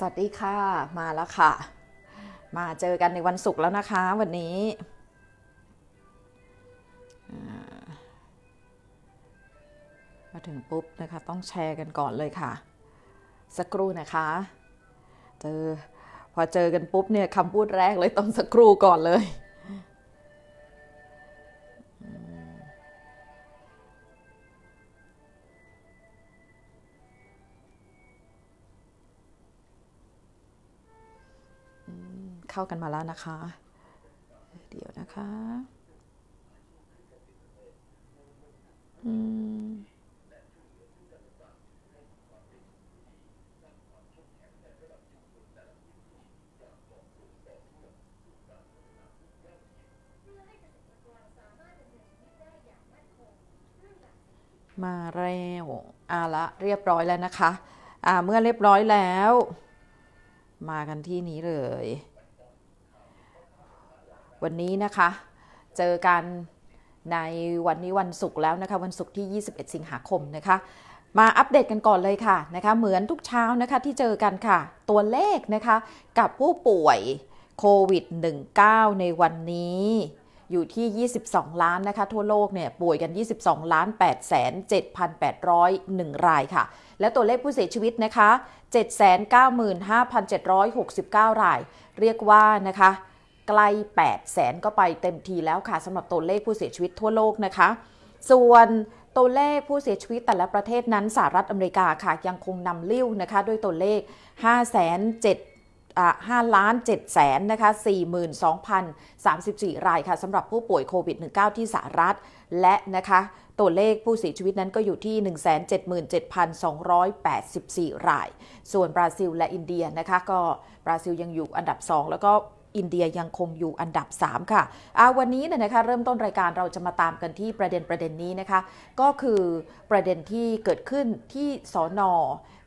สวัสดีค่ะมาแล้วค่ะ มาเจอกันในวันศุกร์แล้วนะคะ วันนี้มาถึงปุ๊บนะคะต้องแชร์กันก่อนเลยค่ะ สักครู่นะคะ เจอพอเจอกันปุ๊บเนี่ยคำพูดแรกเลยต้องสักครู่ก่อนเลยเข้ากันมาแล้วนะคะ เดี๋ยวนะคะอืมมาแล้วอาละ เรียบร้อยแล้วนะคะ อ่า เมื่อเรียบร้อยแล้ว มากันที่นี้เลยวันนี้นะคะเจอกันในวันนี้วันศุกร์แล้วนะคะ วันศุกร์ที่ 21 สิงหาคมนะคะ มาอัปเดตกันก่อนเลยค่ะนะคะ เหมือนทุกเช้านะคะที่เจอกันค่ะ ตัวเลขนะคะ กับผู้ป่วยโควิด -19 ในวันนี้อยู่ที่ 22 ล้านนะคะ ทั่วโลกเนี่ย ป่วยกัน 22ล้าน8 7,801รายค่ะ และตัวเลขผู้เสียชีวิตนะคะ 795,769 ราย เรียกว่านะคะใกล้8แสนก็ไปเต็มทีแล้วค่ะสำหรับตัวเลขผู้เสียชีวิตทั่วโลกนะคะ ส่วนตัวเลขผู้เสียชีวิตแต่ละประเทศนั้นสหรัฐอเมริกาค่ะ ยังคงนำลิ้วนะคะ ด้วยตัวเลข 5 7 5ล้าน7แสนนะคะ42,034 รายค่ะสำหรับผู้ป่วยโควิด -19 ที่สหรัฐ และนะคะ ตัวเลขผู้เสียชีวิตนั้นก็อยู่ที่ 177,284 ราย ส่วนบราซิลและอินเดียนะคะ ก็บราซิลยังอยู่อันดับ 2 แล้วก็อินเดียยังคงอยู่อันดับ 3 ค่ะอาวันนี้เนี่ยนะคะ เริ่มต้นรายการเราจะมาตามกันที่ประเด็นประเด็นนี้นะคะ ก็คือประเด็นที่เกิดขึ้นที่สอนอ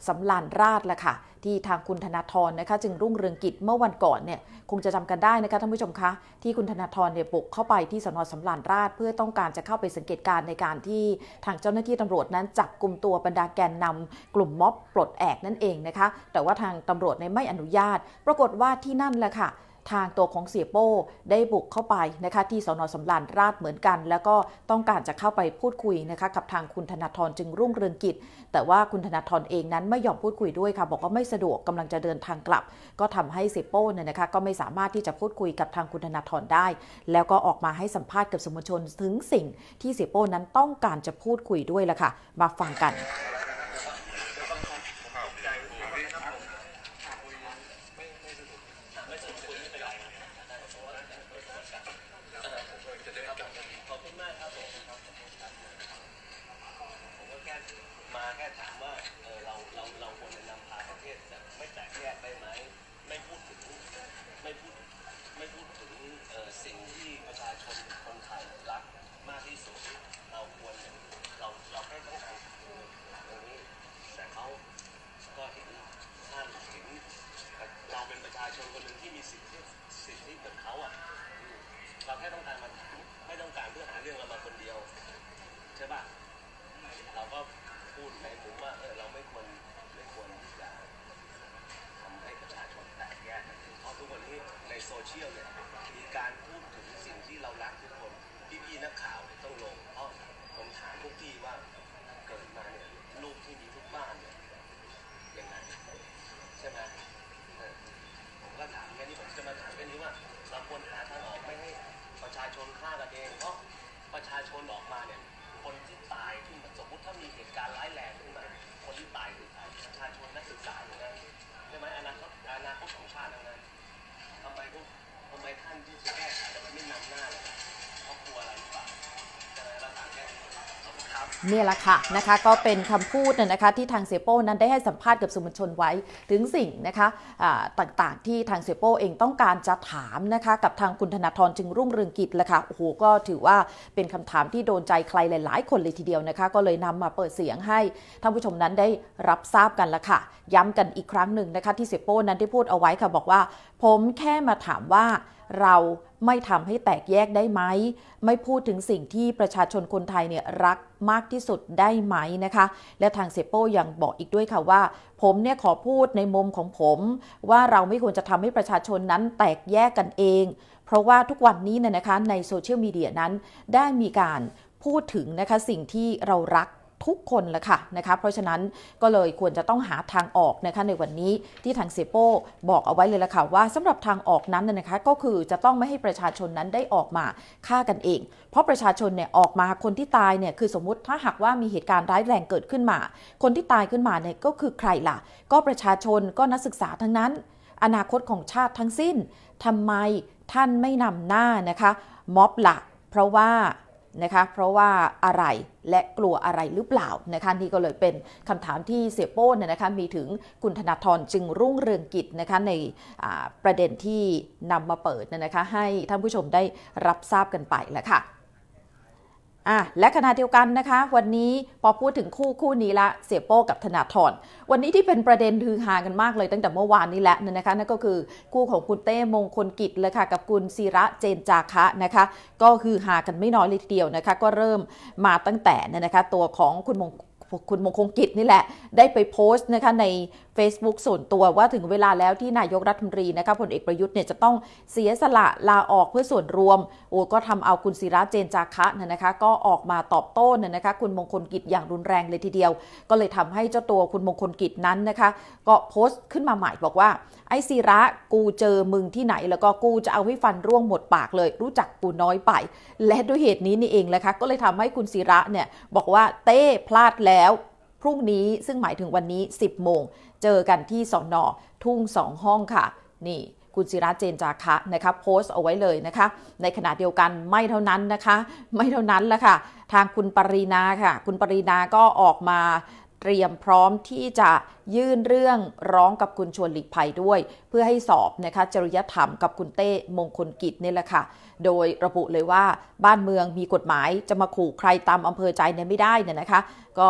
สำลันราชละค่ะ ที่ทางคุณธนาธรนะคะ จึงรุ่งเรืองกิจเมื่อวันก่อนเนี่ยคงจะจำกันได้นะคะท่านผู้ชมคะ ที่คุณธนาธรเนี่ยบุกเข้าไปที่สนสำลานราชเพื่อต้องการจะเข้าไปสังเกตการในการที่ทางเจ้าหน้าที่ตำรวจนั้นจับกลุ่มตัวบรรดาแกนนำ กลุ่มม็อบปลดแอกนั่นเองนะคะ แต่ว่าทางตำรวจในไม่อนุญาต ปรากฏว่าที่นั่นแหละค่ะทางตัวของเสียโป้ได้บุกเข้าไปนะคะที่สนสำราญราชเหมือนกัน แล้วก็ต้องการจะเข้าไปพูดคุยนะคะกับทางคุณธนาธรจึงรุ่งเรืองกิจแต่ว่าคุณธนาธรเองนั้น ไม่ยอมพูดคุยด้วยค่ะ บอกว่าไม่สะดวกกำลังจะเดินทางกลับ ก็ทำให้เสียโป้เนี่ยนะคะ ก็ไม่สามารถที่จะพูดคุยกับทางคุณธนาธรได้ แล้วก็ออกมาให้สัมภาษณ์กับสื่อมวลชนถึงสิ่งที่เสียโป้นั้นต้องการจะพูดคุยด้วยละค่ะมาฟังกันเชียลเนี่ยมีการพูดถึงสิ่งที่เรารักทุกคน พี่ๆนักข่าวต้องลงเพราะผมถามพวกพี่ว่าเกิดมาเนี่ยลูกที่มีทุกบ้านเนี่ยยังไงใช่ไหมผมก็ถามแค่นี้ผมจะมาถามแค่นี้ว่าเราควรหาทางออกไม่ให้ประชาชนฆ่ากันเอง เพราะประชาชนออกมาเนี่ยคนที่ตายที่สมมติถ้ามีเหตุการณ์ร้ายแรงขึ้นมาคนที่ตายคือใครประชาชนนักศึกษาอย่างนั้นใช่ไหมอนาคตอนาคตของชาติอย่างนั้นทำไมพวกทำไมท่านที่จะแก้ไขแต่มันไม่นำหน้าเลยะนี่แหละค่ะนะคะ ก็เป็นคำพูดนะคะที่ทางเสียโป้นั้นได้ให้สัมภาษณ์กับสื่อมวลชนไว้ถึงสิ่งนะคะต่างๆที่ทางเสียโป้เองต้องการจะถามนะคะกับทางคุณธนาธรจึงรุ่งเรืองกิจละค่ะโอ้โหก็ถือว่าเป็นคำถามที่โดนใจใครหลาย ๆ คนเลยทีเดียวนะคะก็เลยนำมาเปิดเสียงให้ท่านผู้ชมนั้นได้รับทราบกันละค่ะย้ำกันอีกครั้งหนึ่งนะคะที่เสียโป้นั้นได้พูดเอาไว้ค่ะบอกว่าผมแค่มาถามว่าเราไม่ทำให้แตกแยกได้ไหมไม่พูดถึงสิ่งที่ประชาชนคนไทยเนี่ยรักมากที่สุดได้ไหมนะคะ และทางเซโป้ยังบอกอีกด้วยค่ะว่า ผมเนี่ยขอพูดในมุมของผม ว่าเราไม่ควรจะทำให้ประชาชนนั้นแตกแยกกันเองเพราะว่าทุกวันนี้เนี่ยนะคะในโซเชียลมีเดียนั้นได้มีการพูดถึงนะคะสิ่งที่เรารักทุกคนและค่ะนะคะเพราะฉะนั้นก็เลยควรจะต้องหาทางออกนะคะในวันนี้ที่ทางเซโป บอกเอาไว้เลยละค่ะว่าสำหรับทางออกนั้นนะคะก็คือจะต้องไม่ให้ประชาชนนั้นได้ออกมาฆ่ากันเอง เพราะประชาชนเนี่ยออกมาคนที่ตายเนี่ยคือสมมติถ้าหากว่ามีเหตุการณ์ร้ายแรงเกิดขึ้นมา คนที่ตายขึ้นมาเนี่ยก็คือใครล่ะ ก็ประชาชนก็นักศึกษาทั้งนั้น อนาคตของชาติทั้งสิ้นทำไมท่านไม่นำหน้านะคะ ม็อบล่ะ เพราะว่านะคะเพราะว่าอะไรและกลัวอะไรหรือเปล่านะคะนี่ก็เลยเป็นคำถามที่เสียโป้นนะคะมีถึงคุณธนาธรจึงรุ่งเรืองกิจนะคะในประเด็นที่นำมาเปิดนะคะ ให้ท่านผู้ชมได้รับทราบกันไปแล้วค่ะอ่ะและขณะเดียวกันนะคะ วันนี้พอพูดถึงคู่คู่นี้ละเสียโป้กับธนาธรวันนี้ที่เป็นประเด็นฮือฮากันมากเลยตั้งแต่เมื่อวานนี้แหละนะคะนั่นก็คือคู่ของคุณเต้มงคลกิจเลยค่ะ กับคุณศิระเจนจาคะนะคะ ก็ฮือฮากันไม่น้อยเลยทีเดียวนะคะ ก็เริ่มมาตั้งแต่นะคะ ตัวของคุณมงคุณมงคลกิจนี่แหละ ได้ไปโพสต์นะคะใน Facebook ส่วนตัวว่าถึงเวลาแล้วที่นายกรัฐมนตรีนะคะผลเอกประยุทธ์เนี่ยจะต้องเสียสละลาออกเพื่อส่วนรวมโอ้ก็ทำเอาคุณศิระเจนจาคะเนี่ยนะคะ ก็ออกมาตอบโต้เนี่ยนะคะคุณมงคลกิจอย่างรุนแรงเลยทีเดียว ก็เลยทำให้เจ้าตัวคุณมงคลกิจนั้นนะคะก็โพสต์ขึ้นมาใหม่บอกว่า ไอ้ศิระกูเจอมึงที่ไหนแล้วก็กูจะเอาให้ฟันร่วงหมดปากเลยรู้จักกูน้อยไป และด้วยเหตุนี้นี่เองละคะก็เลยทำให้คุณศิระเนี่ยบอกว่าเต้พลาดแล้ว พรุ่งนี้ซึ่งหมายถึงวันนี้ 10โมงเจอกันที่สอนอทุ่งสองห้องค่ะ นี่ คุณศิระเจนจาคะนะครับโพสต์เอาไว้เลยนะคะ ในขณะเดียวกันไม่เท่านั้นนะคะ ไม่เท่านั้นละค่ะ ทางคุณปรีนาค่ะ คุณปรีนาก็ออกมา เตรียมพร้อมที่จะยื่นเรื่องร้องกับคุณชวนหลีกภัยด้วย เพื่อให้สอบนะคะจริยธรรมกับคุณเต้มงคลกิจนี่แหละค่ะโดยระบุเลยว่าบ้านเมืองมีกฎหมายจะมาขู่ใครตามอำเภอใจเนี่ยไม่ได้เนี่ยนะคะ ก็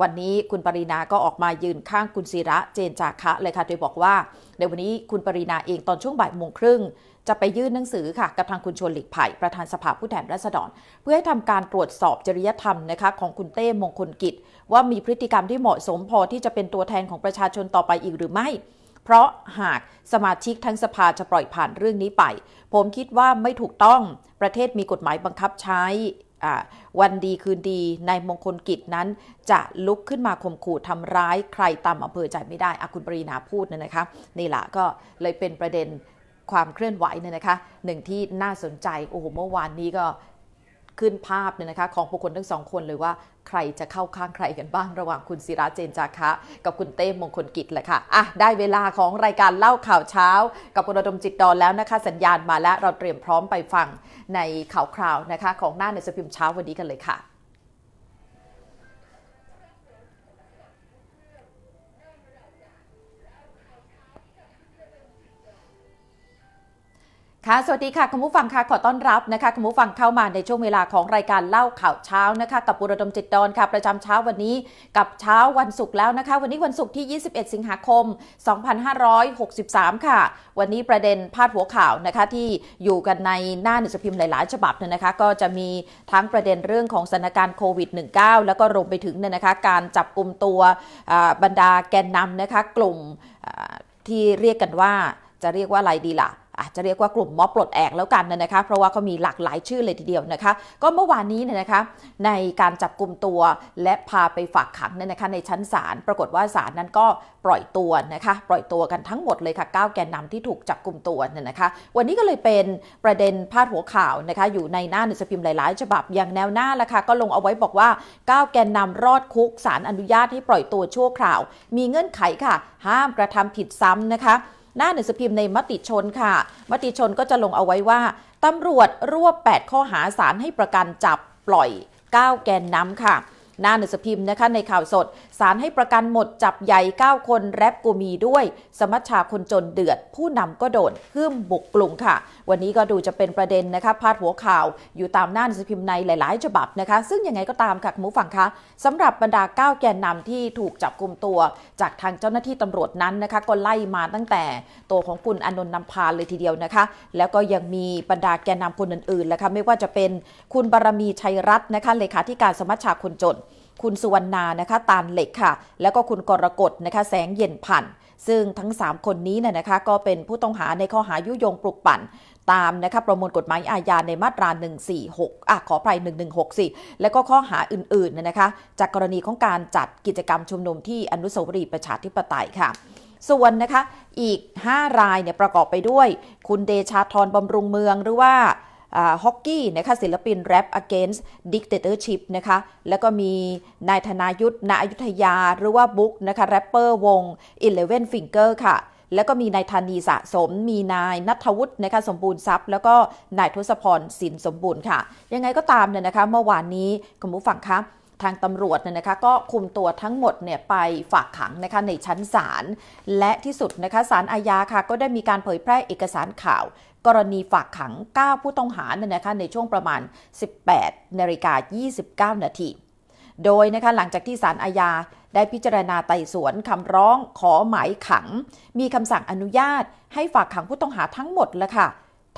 วันนี้คุณปรีนา ก็ออกมายืนข้างคุณศิระเจนจาคะ เลยค่ะโดยบอกว่า ในวันนี้คุณปรีนาเองตอนช่วงบ่ายโมงครึ่ง จะไปยื่นหนังสือค่ะ กับทางคุณชวนหลีกภัยประธานสภาผู้แทนราษฎร เพื่อให้ทำการตรวจสอบจริยธรรมนะคะของคุณเต้มงคลกิจ ว่ามีพฤติกรรมที่เหมาะสมพอที่จะเป็นตัวแทนของประชาชนต่อไปอีกหรือไม่ เพราะหากสมาชิกทั้งสภาจะปล่อยผ่านเรื่องนี้ไป ผมคิดว่าไม่ถูกต้องประเทศมีกฎหมายบังคับใช้วันดีคืนดีนายมงคลกิจนั้น จะลุกขึ้นมาข่มขู่ทำร้ายใครตามอำเภอใจไม่ได้อคุณปรีนาพูดเนี่ยนะคะนี่แหละก็เลยเป็นประเด็นความเคลื่อนไหวเนี่ยนะคะ หนึ่งที่น่าสนใจโอ้โหเมื่อวานนี้ก็ขึ้นภาพเนี่ยนะคะของบุคคลทั้งสองคนเลยว่าใครจะเข้าข้างใครกันบ้างระหว่างคุณศิราเจนจาคะกับคุณเต้มงคลกิจแหละค่ะอ่ะได้เวลาของรายการเล่าข่าวเช้ากับคุณดมจิตดอนแล้วนะคะสัญญาณมาแล้วเราเตรียมพร้อมไปฟังในข่าวคราวนะคะ ของหน้าในสพิมพ์เช้าวันนี้กันเลยค่ะค่ะ สวัสดีค่ะ คุณผู้ฟังค่ะ ขอต้อนรับนะคะคุณผู้ฟังเข้ามาในช่วงเวลาของรายการเล่าข่าวเช้านะคะกับปุรดมจิตดอนค่ะประจำเช้าวันนี้กับเช้าวันศุกร์แล้วนะคะวันนี้วันศุกร์ที่ 21 สิงหาคม 2563 ค่ะ วันนี้ประเด็นพาดหัวข่าวนะคะที่อยู่กันในหน้าหนังสือพิมพ์หลาย ๆ ฉบับเนี่ยนะคะก็จะมีทั้งประเด็นเรื่องของสถานการณ์โควิด -19 แล้วก็รวมไปถึงเนี่ยนะคะการจับกลุ่มตัวบรรดาแกนนำนะคะกลุ่มที่เรียกกันว่าจะเรียกว่าอะไรดีล่ะอาจจะเรียกว่ากลุ่มม็อบปลดแอกแล้วกันนะคะ เพราะว่าเขามีหลากหลายชื่อเลยทีเดียวนะคะ ก็เมื่อวานนี้เนี่ยนะคะ ในการจับกลุ่มตัว และพาไปฝากขังเนี่ยนะคะ ในชั้นศาลปรากฏว่าศาลนั้นก็ปล่อยตัวนะคะ ปล่อยตัวกันทั้งหมดเลยค่ะ 9 แกนนำที่ถูกจับกลุ่มตัวเนี่ยนะคะ วันนี้ก็เลยเป็นประเด็นพาดหัวข่าวนะคะ อยู่ในหน้าหนังสือพิมพ์หลายๆ ฉบับอย่างแนวหน้าละค่ะก็ลงเอาไว้บอกว่า 9 แกนนำรอดคุกศาลอนุญาตให้ปล่อยตัวชั่วคราว มีเงื่อนไขค่ะ ห้ามกระทำผิดซ้ำนะคะหน้าหนังสือพิมพ์ในมติชนค่ะ มติชนก็จะลงเอาไว้ว่าตำรวจรวบ 8 ข้อหาสารให้ประกันจับปล่อย 9 แกนนำค่ะ หน้าหนังสือพิมพ์นะคะในข่าวสด สารให้ประกันหมดจับใหญ่ 9 คน แรปกูมีด้วย สมัชชาคนจนเดือด ผู้นำก็โดนเพิ่มบุกกลุ่มค่ะวันนี้ก็ดูจะเป็นประเด็นนะคะพาดหัวข่าวอยู่ตามหน้าหนังสือพิมพ์ในหลายๆฉบับนะคะ ซึ่งยังไงก็ตามค่ะคุณผู้ฟังคะสำหรับบรรดาเก้าแกนนำที่ถูกจับกลุ่มตัวจากทางเจ้าหน้าที่ตำรวจนั้นนะคะก็ไล่มาตั้งแต่ตัวของคุณอนนท์นำพาเลยทีเดียวนะคะ แล้วก็ยังมีบรรดาแกนนำคนอื่นๆนละค่ะไม่ว่าจะเป็นคุณบารมีชัยรัตน์นะคะเลขาธิการสมัชชาคนจน คุณสุวรรณานะคะตาลเหล็กค่ะแล้วก็คุณกรกฎนะคะ แสงเย็นผ่านซึ่งทั้ง 3 คนนี้เนี่ยนะคะ ก็เป็นผู้ต้องหาในข้อหายุยงปลุกปั่นตามนะคะประมวลกฎหมายอาญาในมาตรา 146อ่ะขอภัย 116 4 และก็ข้อหาอื่นๆนะคะ จากกรณีของการจัดกิจกรรมชุมนุมที่อนุสาวรีย์ประชาธิปไตยค่ะส่วนนะคะอีก 5 รายเนี่ยประกอบไปด้วย คุณเดชาธรบำรุงเมืองหรือว่าฮอกกี้นะคะศิลปินแรป against dictatorship นะคะแล้วก็มี นายธนายุทธนาอยุธยาหรือว่าบุ๊กนะคะแรปเปอร์วง 11 Finger ค่ะแล้วก็มีนายธานีสะสม มีนายนัทวุฒินะคะสมบูรณ์ทรัพย์ แล้วก็นายทศพรสินสมบูรณ์ค่ะ ยังไงก็ตามเนี่ยนะคะเมื่อวานนี้คุณผู้ฟังคะทางตำรวจเนี่ยนะคะก็คุมตัวทั้งหมดเนี่ยไปฝากขังนะคะในชั้นศาลและที่สุดนะคะศาลอาญาค่ะ ก็ได้มีการเผยแพร่เอกสารข่าว กรณีฝากขัง 9 ผู้ต้องหาเนี่ยนะคะในช่วงประมาณ 18นาฬิกา29นาทีโดยนะคะหลังจากที่ศาลอาญาได้พิจารณาไต่สวนคำร้อง ขอหมายขัง มีคำสั่งอนุญาต ให้ฝากขังผู้ต้องหาทั้งหมดแล้วค่ะ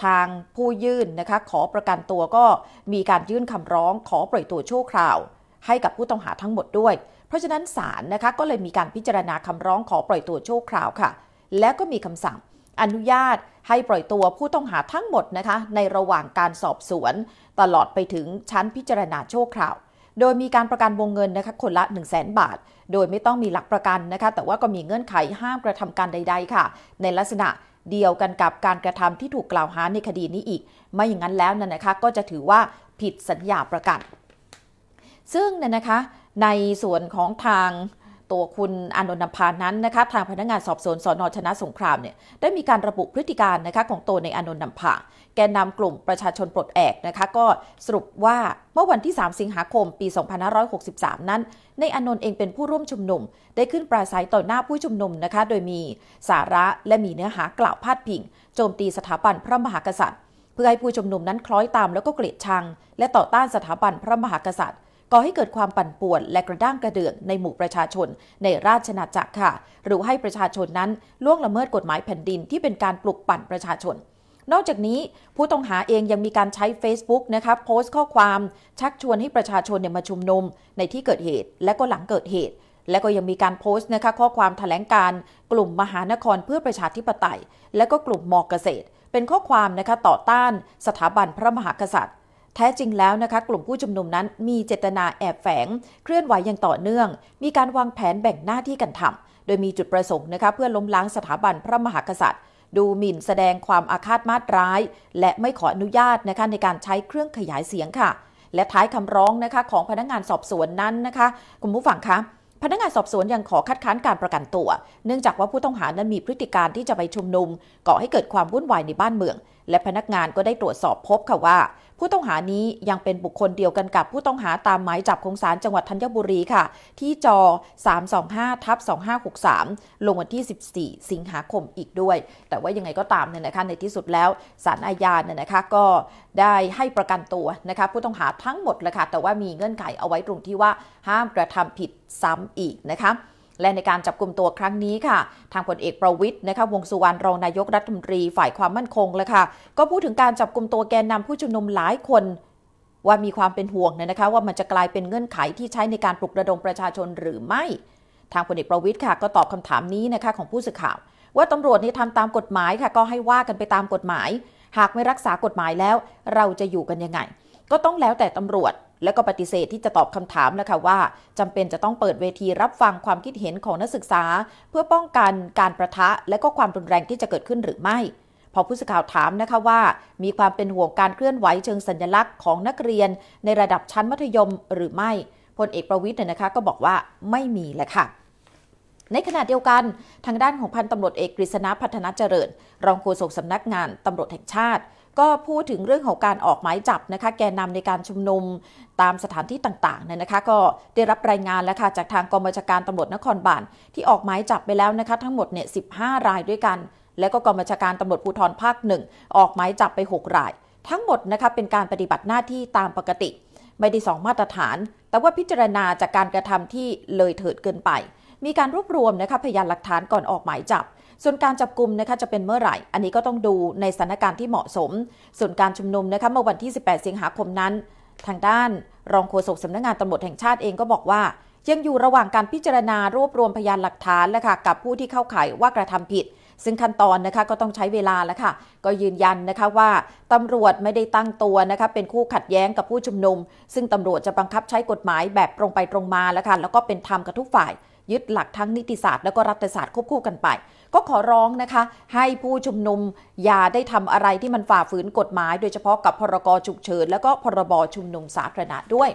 ทางผู้ยื่นนะคะขอประกันตัวก็มีการยื่นคำร้องขอปล่อยตัวชั่วคราว ให้กับผู้ต้องหาทั้งหมดด้วย เพราะฉะนั้นศาลนะคะก็เลยมีการพิจารณาคำร้องขอปล่อยตัวชั่วคราวค่ะและก็มีคำสั่งอนุญาตให้ปล่อยตัวผู้ต้องหาทั้งหมดนะคะในระหว่างการสอบสวน ตลอดไปถึงชั้นพิจารณาชั่วคราวโดยมีการประกันวงเงินนะคะคนละ1 0 0 0 0แบาท โดยไม่ต้องมีหลักประกันนะคะแต่ว่าก็มีเงื่อนไขห้ามกระทำการใดๆค่ะในลักษณะเดียวกันกับการกระทำที่ถูกกล่าวหาในคดีนี้อีก ไม่อย่างนั้นแล้วนนะคะก็จะถือว่าผิดสัญญาประกัน ซึ่งเนี่ยนะคะในส่วนของทางตัวคุณอนนท์นพานั้นนะคะทางพนักงานสอบสวนสอนอชนะสงครามเนี่ยได้มีการระบุพฤติการนะคะของตัวในอนนท์นำพาแกนนำกลุ่มประชาชนปลดแอกนะคะก็สรุปว่าเมื่อวันที่ 3 สิงหาคมปี2563 นั้น ในอนนท์เองเป็นผู้ร่วมชุมนุม ได้ขึ้นปราศัยต่อหน้าผู้ชุมนุมนะคะ โดยมีสาระและมีเนื้อหากล่าวพาดพิงโจมตีสถาบันพระมหากษัตริย์ เพื่อให้ผู้ชุมนุมนั้นคล้อยตามแล้วก็เกลียดชัง และต่อต้านสถาบันพระมหากษัตริย์ก่อให้เกิดความปั่นป่วนและกระด้างกระเดื่องในหมู่ประชาชน ในราชนาจักรค่ะ หรือให้ประชาชนนั้นล่วงละเมิดกฎหมายแผ่นดินที่เป็นการปลุกปั่นประชาชนนอกจากนี้ผู้ต้องหาเองยังมีการใช้ Facebook นะคะโพสต์ข้อความชักชวนให้ประชาชนเนี่ยมาชุมนุมในที่เกิดเหตุ และก็หลังเกิดเหตุ และก็ยังมีการโพสต์นะคะข้อความถแถลงการกลุ่มมหานครเพื่อประชาธิปไตย และก็กลุ่มมอกเกษตร เป็นข้อความนะคะต่อต้านสถาบันพระมหากษัตริย์แท้จริงแล้วนะคะกลุ่มผู้ชุมนุมนั้นมีเจตนาแอบแฝง เคลื่อนไหวอย่างต่อเนื่อง มีการวางแผนแบ่งหน้าที่กันทำ โดยมีจุดประสงค์นะคะเพื่อล้มล้างสถาบันพระมหากษัตริย์ดูหมิ่นแสดงความอาฆาตมาตร้าย และไม่ขออนุญาตนะคะในการใช้เครื่องขยายเสียงค่ะ และท้ายคำร้องนะคะ ของพนักงานสอบสวนนั้นนะคะคุณผู้ฟังคะ พนักงานสอบสวนยังขอคัดค้านการประกันตัว เนื่องจากว่าผู้ต้องหานั้นมีพฤติการที่จะไปชุมนุมก่อให้เกิดความวุ่นวายในบ้านเมือง และพนักงานก็ได้ตรวจสอบพบค่ะว่าผู้ต้องหานี้ยังเป็นบุคคลเดียวกันกับผู้ต้องหาตามหมายจับของศาลจังหวัดธัญบุรีค่ะ ที่จอ 325ทับ2563 ลงวันที่ 14 สิงหาคมอีกด้วย แต่ว่ายังไงก็ตามเนี่ยนะคะในที่สุดแล้วศาลอาญาเนี่ยนะคะก็ได้ให้ประกันตัวนะคะผู้ต้องหาทั้งหมดเลยค่ะแต่ว่ามีเงื่อนไขเอาไว้ตรงที่ว่าห้ามกระทำผิดซ้ำอีกนะคะและในการจับกลุ่มตัวครั้งนี้ค่ะ ทางพลเอกประวิทย์นะคะ วงสุวรรณรองนายกรัฐมนตรี ฝ่ายความมั่นคงเลยค่ะ ก็พูดถึงการจับกลุ่มตัวแกนนำผู้ชุมนุมหลายคนว่ามีความเป็นห่วงเนี่ยนะคะว่ามันจะกลายเป็นเงื่อนไขที่ใช้ในการปลุกระดมประชาชนหรือไม่ ทางพลเอกประวิทย์ค่ะก็ตอบคำถามนี้นะคะของผู้สื่อข่าวว่าตำรวจนี่ทำตามกฎหมายค่ะ ก็ให้ว่ากันไปตามกฎหมาย หากไม่รักษากฎหมายแล้ว เราจะอยู่กันยังไง ก็ต้องแล้วแต่ตำรวจและก็ปฏิเสธที่จะตอบคำถามนะคะว่าจำเป็นจะต้องเปิดเวทีรับฟังความคิดเห็นของนักศึกษา เพื่อป้องกันการประทะ และก็ความรุนแรงที่จะเกิดขึ้นหรือไม่พอผู้สื่อข่าวถามนะคะว่า มีความเป็นห่วงการเคลื่อนไหวเชิงสัญลักษณ์ของนักเรียน ในระดับชั้นมัธยมหรือไม่พลเอกประวิทย์เนี่ยนะคะก็บอกว่าไม่มีเลยค่ะในขณะเดียวกัน ทางด้านของพันตำรวจเอกกฤษณะพัฒนาเจริญรองโฆษกสำนักงานตำรวจแห่งชาติก็พูดถึงเรื่องของการออกหมายจับนะคะแกนนาในการชุมนุมตามสถานที่ต่างๆเนี่ยนะคะก็ได้รับรายงานแล้วค่ะจากทางกองบัญชาการตำรวจนครบาลที่ออกหมายจับไปแล้วนะคะทั้งหมดเนี่ยสิรายด้วยกัน และก็กองบัญชาการตำรวจภูธรภาคหนึ่งออกหมายจับไป 6 ราย ทั้งหมดนะคะเป็นการปฏิบัติหน้าที่ตามปกติ ไม่ได้สองมาตรฐาน แต่ว่าพิจารณาจากการกระทำที่เลยเถิดเกินไป มีการรวบรวมนะคะพยานหลักฐานก่อนออกหมายจับส่วนการจับกลุ่มนะคะจะเป็นเมื่อไหร่ อันนี้ก็ต้องดูในสถานการณ์ที่เหมาะสม ส่วนการชุมนุมนะคะเมื่อวันที่ 18สิงหาคมนั้น ทางด้านรองโฆษกสำนักงงานตำรวจแห่งชาติเองก็บอกว่า ยังอยู่ระหว่างการพิจารณา รวบรวมพยานหลักฐานและค่ะกับผู้ที่เข้าข่ายว่ากระทำผิด ซึ่งขั้นตอนนะคะก็ต้องใช้เวลาแล้วค่ะก็ยืนยันนะคะว่าตำรวจไม่ได้ตั้งตัวนะคะเป็นคู่ขัดแย้งกับผู้ชุมนุม ซึ่งตำรวจจะบังคับใช้กฎหมายแบบตรงไปตรงมาแล้วค่ะแล้วก็เป็นธรรมกับทุกฝ่ายยึดหลักทั้งนิติศาสตร์และก็รัฐศาสตร์ควบคู่กันไป ก็ขอร้องนะคะ ให้ผู้ชุมนุมอย่าได้ทำอะไรที่มันฝ่าฝืนกฎหมาย โดยเฉพาะกับพรกฉุกเฉินและก็พรบชุมนุมสาธารณะด้วย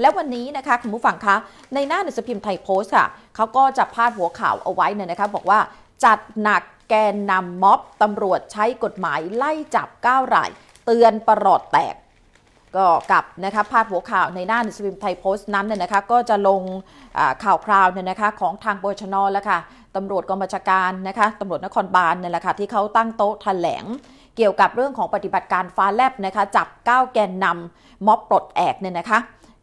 และวันนี้นะคะคุณผู้ฟังคะในหน้าหนังสือพิมพ์ไทยโพสต์ค่ะเขาก็จะพาดหัวข่าวเอาไว้เนี่ยนะคะบอกว่าจัดหนักแกนนำม็อบตำรวจใช้กฎหมายไล่จับก้าวไร่เตือนประหลอดแตกก็กับนะคะพาดหัวข่าวในหน้าหนังสือพิมพ์ไทยโพสต์นั้นเนี่ยนะคะก็จะลงข่าวคราวเนี่ยนะคะของทางปชนแล้วค่ะตำรวจกองบัญชาการนะคะตำรวจนครบาลเนี่ยแหละค่ะที่เขาตั้งโต๊ะแถลง เกี่ยวกับเรื่องของปฏิบัติการฟ้าแลบนะคะจับก้าวแกนนำม็อบปลดแอกเนี่ยนะคะ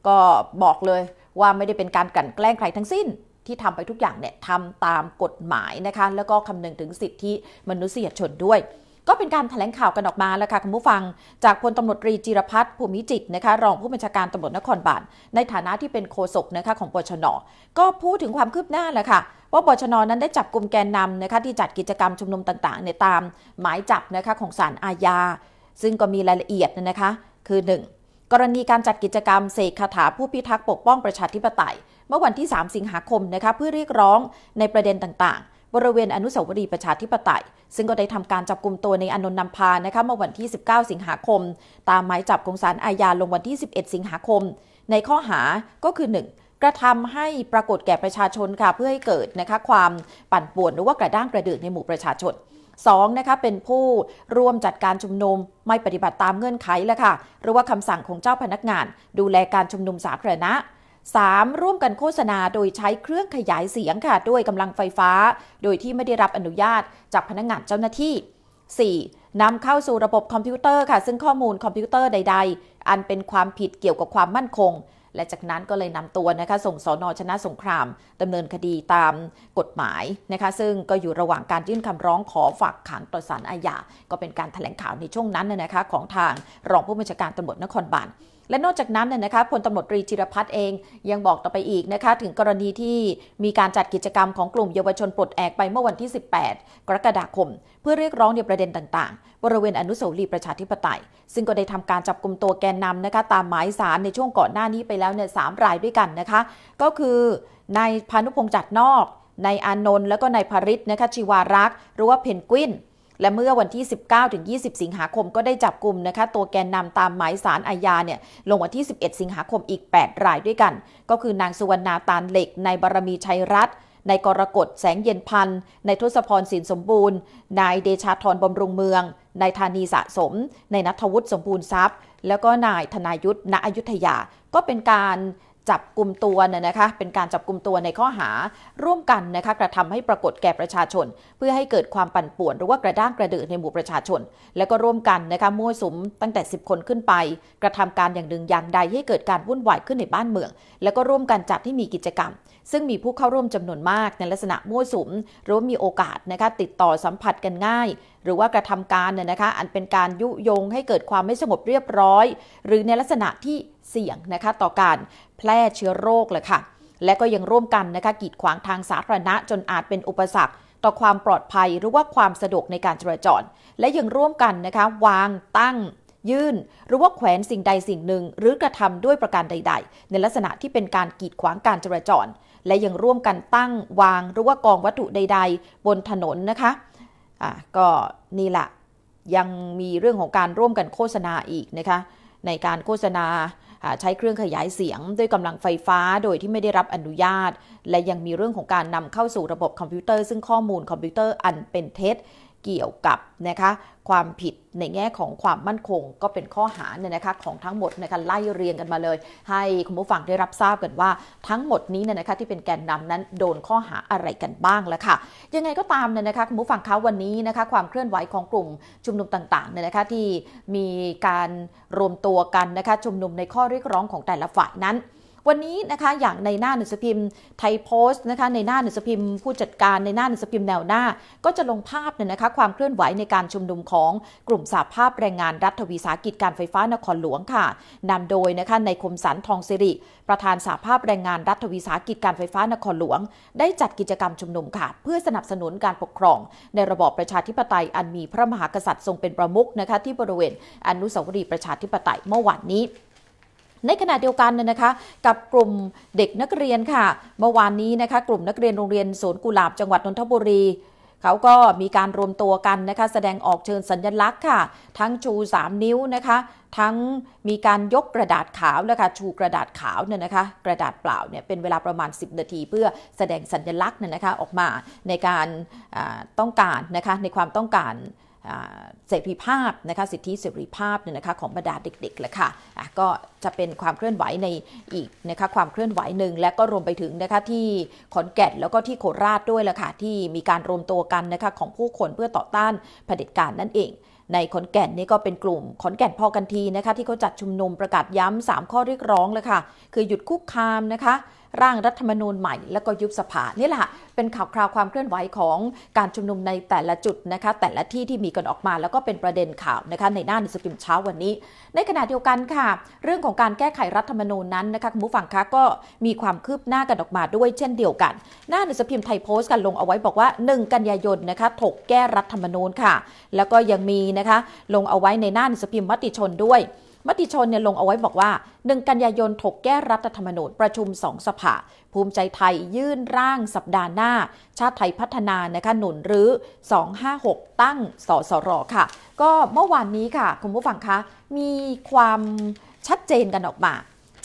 ก็บอกเลยว่าไม่ได้เป็นการกลั่นแกล้งใครทั้งสิ้น ที่ทำไปทุกอย่างเนี่ยทำตามกฎหมายนะคะแล้วก็คำนึงถึงสิทธิมนุษยชนด้วยก็เป็นการถแถลงข่าวกันออกมาแล้วค่ะคุณผู้ฟังจากพลตำรวจตรีจิรพัฒน์ภูมิจิตนะคะรองผู้บัญชาการตำรวจนครบาลในฐานะที่เป็นโฆษกนะคะของปชน ก็พูดถึงความคืบหน้าแล้วค่ะว่าปชนนั้นได้จับกลุ่มแกนนำนะคะที่จัดกิจกรรมชุมนุมต่างๆ ในตามหมายจับนะคะของศาลอาญาซึ่งก็มีรายละเอียดนะคะคือ 1. กรณีการจัดกิจกรรมเสกคาถาผู้พิทักษ์ปกป้องประชาธิปไตย เมื่อวันที่ 3 สิงหาคมนะคะเพื่อเรียกร้องในประเด็นต่างๆบริเวณอนุสาวรีย์ประชาธิปไตย ซึ่งก็ได้ทำการจับกลุ่มตัวในอนนนนำพานะคะเมื่อวันที่ 19 สิงหาคม ตามหมายจับของศาลอาญาลงวันที่ 11 สิงหาคม ในข้อหาก็คือ1กระทำให้ปรากฏแก่ประชาชนค่ะ เพื่อให้เกิดนะคะความปั่นป่วนหรือว่ากระด้างกระเดื่องในหมู่ประชาชน2นะคะเป็นผู้ร่วมจัดการชุมนุมไม่ปฏิบัติตามเงื่อนไขแล้วค่ะหรือว่าคำสั่งของเจ้าพนักงาน ดูแลการชุมนุมสาธารณะ 3. ร่วมกันโฆษณาโดยใช้เครื่องขยายเสียงค่ะ ด้วยกำลังไฟฟ้า โดยที่ไม่ได้รับอนุญาตจากพนักงงานเจ้าหน้าที่ 4. นำเข้าสู่ระบบคอมพิวเตอร์ค่ะ ซึ่งข้อมูลคอมพิวเตอร์ใดๆ อันเป็นความผิดเกี่ยวกับความมั่นคง และจากนั้นก็เลยนำตัวนะคะส่งสอนอชนะสงครามดำเนินคดีตามกฎหมายนะคะซึ่งก็อยู่ระหว่างการยื่นคำร้องขอฝากขังต่อศาลอาญาก็เป็นการถแถลงข่าวในช่วงนั้นนะคะของทางรองผู้บัญชาการตำรวจนครบาลและนอกจากนั้นเนี่ยนะคะพลตำรวจตรีจิรพัฒน์เองยังบอกต่อไปอีกนะคะ ถึงกรณีที่มีการจัดกิจกรรมของกลุ่มเยาวชนปลดแอกไปเมื่อวันที่ 18 กรกฎาคม เพื่อเรียกร้องในประเด็นต่างๆ บริเวณอนุสาวรีย์ประชาธิปไตย ซึ่งก็ได้ทำการจับกลุ่มตัวแกนนำนะคะตามหมายสารในช่วงก่อนหน้านี้ไปแล้วเนี่ยสามรายด้วยกันนะคะ ก็คือนายพานุพงษ์จัดนอกนายอานนท์แล้วก็นายภริศนะคะชีวารักษ์หรือว่าเพนกวินและเมื่อวันที่ 19ถึง20 สิงหาคมก็ได้จับกลุ่มนะคะ ตัวแกนนำตามหมายสารอาญาเนี่ย ลงวันที่ 11 สิงหาคมอีก 8 รายด้วยกัน ก็คือนางสุวรรณาตาลเหล็กนายบารมีชัยรัตน์นายกรกฎแสงเย็นพันนายทศพรสินสมบูรณ์ นายเดชาธรบำรุงเมืองนายธานีสะสมนายนัทวุฒิสมบูรณ์ทรัพย์ แล้วก็นายธนายุทธ ณอยุธยา ก็เป็นการจับกลุ่มตัวเนี่ยนะคะ เป็นการจับกลุ่มตัวในข้อหา ร่วมกันนะคะกระทำให้ปรากฏแก่ประชาชน เพื่อให้เกิดความปั่นป่วนหรือว่ากระด้างกระเดือในหมู่ประชาชน และก็ร่วมกันนะคะมั่วสุมตั้งแต่ 10 คนขึ้นไป กระทำการอย่างหนึ่งอย่างใดให้เกิดการวุ่นวายขึ้นในบ้านเมือง และก็ร่วมกันจัดที่มีกิจกรรม ซึ่งมีผู้เข้าร่วมจำนวนมาก ในลักษณะมั่วสุมหรือว่ามีโอกาสนะคะติดต่อสัมผัสกันง่าย หรือว่ากระทำการเนี่ยนะคะอันเป็นการยุยงให้เกิดความไม่สงบเรียบร้อย หรือในลักษณะที่เสี่ยงนะคะต่อการแพร่เชื้อโรคเลยค่ะ และก็ยังร่วมกันนะคะกีดขวางทางสาธารณะ จนอาจเป็นอุปสรรค ต่อความปลอดภัยหรือว่าความสะดวกในการจราจร และยังร่วมกันนะคะวางตั้งยื่นหรือว่าแขวนสิ่งใดสิ่งหนึ่ง หรือกระทำด้วยประการใด ๆ ในลักษณะที่เป็นการกีดขวางการจราจร และยังร่วมกันตั้งวาง หรือว่ากองวัตถุใด ๆ บนถนนนะคะ อ่ะก็นี่แหละยังมีเรื่องของการร่วมกันโฆษณาอีกนะคะในการโฆษณาใช้เครื่องขยายเสียงด้วยกำลังไฟฟ้าโดยที่ไม่ได้รับอนุญาต และยังมีเรื่องของการนำเข้าสู่ระบบคอมพิวเตอร์ซึ่งข้อมูลคอมพิวเตอร์อันเป็นเท็จเกี่ยวกับนะคะความผิดในแง่ของความมั่นคงก็เป็นข้อหาเนี่ยนะคะของทั้งหมดในการไล่เรียงกันมาเลย ให้คุณผู้ฟังได้รับทราบกันว่า ทั้งหมดนี้เนี่ยนะคะที่เป็นแกนนำนั้นโดนข้อหาอะไรกันบ้างแล้วค่ะยังไงก็ตามเนี่ยนะคะคุณผู้ฟังคะวันนี้นะคะ ความเคลื่อนไหวของกลุ่ม ชุมนุมต่างๆเนี่ยนะคะที่มีการรวมตัวกันนะคะชุมนุมในข้อเรียกร้องของแต่ละฝ่ายนั้นวันนี้นะคะ อย่างในหน้าหนังสือพิมพ์ไทยโพสต์นะคะ ในหน้าหนังสือพิมพ์ผู้จัดการ ในหน้าหนังสือพิมพ์แนวหน้า ก็จะลงภาพเนี่ยนะคะ ความเคลื่อนไหวในการชุมนุมของกลุ่มสาภาพแรงงานรัฐวิสาหกิจการไฟฟ้านครหลวงค่ะ นำโดยนะคะในคมสันทองสิริ ประธานสาภาพแรงงานรัฐวิสาหกิจการไฟฟ้านครหลวง ได้จัดกิจกรรมชุมนุมค่ะ เพื่อสนับสนุนการปกครอง ในระบอบประชาธิปไตยอันมีพระมหากษัตริย์ทรงเป็นประมุขนะคะ ที่บริเวณอนุสาวรีย์ประชาธิปไตยเมื่อวานนี้ในขณะเดียวกันนะคะกับกลุ่มเด็กนักเรียนค่ะ เมื่อวานนี้นะคะกลุ่มนักเรียนโรงเรียนสวนกุหลาบจังหวัดนนทบุรี เขาก็มีการรวมตัวกันนะคะแสดงออกเชิญสัญญลักษณ์ค่ะ ทั้งชู 3 นิ้วนะคะทั้งมีการยกกระดาษขาวนะคะชูกระดาษขาวเนี่ยนะคะกระดาษเปล่าเนี่ยเป็นเวลาประมาณ 10 นาทีเพื่อแสดงสัญญลักษณ์เนี่ยนะคะออกมาในการต้องการนะคะในความต้องการเสรีภาพนะคะ สิทธิเสรีภาพเนี่ยนะคะ ของบรรดาเด็กๆแหละค่ะ ก็จะเป็นความเคลื่อนไหวในอีกนะคะ ความเคลื่อนไหวหนึ่งและก็รวมไปถึงนะคะที่ขอนแก่นแล้วก็ที่โคราชด้วยละค่ะ ที่มีการรวมตัวกันนะคะ ของผู้คนเพื่อต่อต้านเผด็จการนั่นเอง ในขอนแก่นนี่ก็เป็นกลุ่มขอนแก่นพอกันทีนะคะ ที่เขาจัดชุมนุมประกาศย้ำ3ข้อเรียกร้องเลยค่ะคือหยุดคุกคามนะคะร่างรัฐธรรมนูญใหม่แล้วก็ยุบสภานี่แหละเป็นข่าวคราวความเคลื่อนไหวของการชุมนุมในแต่ละจุดนะคะแต่ละที่ที่มีกันออกมาแล้วก็เป็นประเด็นข่าวนะคะในหน้าหนังสือพิมพ์เช้าวันนี้ ในขณะเดียวกันค่ะ เรื่องของการแก้ไขรัฐธรรมนูญนั้นนะคะคุณผู้ฟังคะก็มีความคืบหน้ากันออกมาด้วยเช่นเดียวกันหน้าหนังสือพิมพ์ไทยโพสต์กันลงเอาไว้บอกว่า1กันยายนนะคะถกแก้รัฐธรรมนูญค่ะแล้วก็ยังมีนะคะลงเอาไว้ในหน้าหนังสือพิมพ์มติชนด้วยมติชนเนี่ยลงเอาไว้บอกว่า 1 กันยายน ถกแก้รัฐธรรมนูญประชุมสองสภา ภูมิใจไทยยื่นร่างสัปดาห์หน้า ชาติไทยพัฒนานะคะหนุนหรือ256 ตั้ง สสรค่ะ ก็เมื่อวานนี้ค่ะ คุณผู้ฟังคะ มีความชัดเจนกันออกมา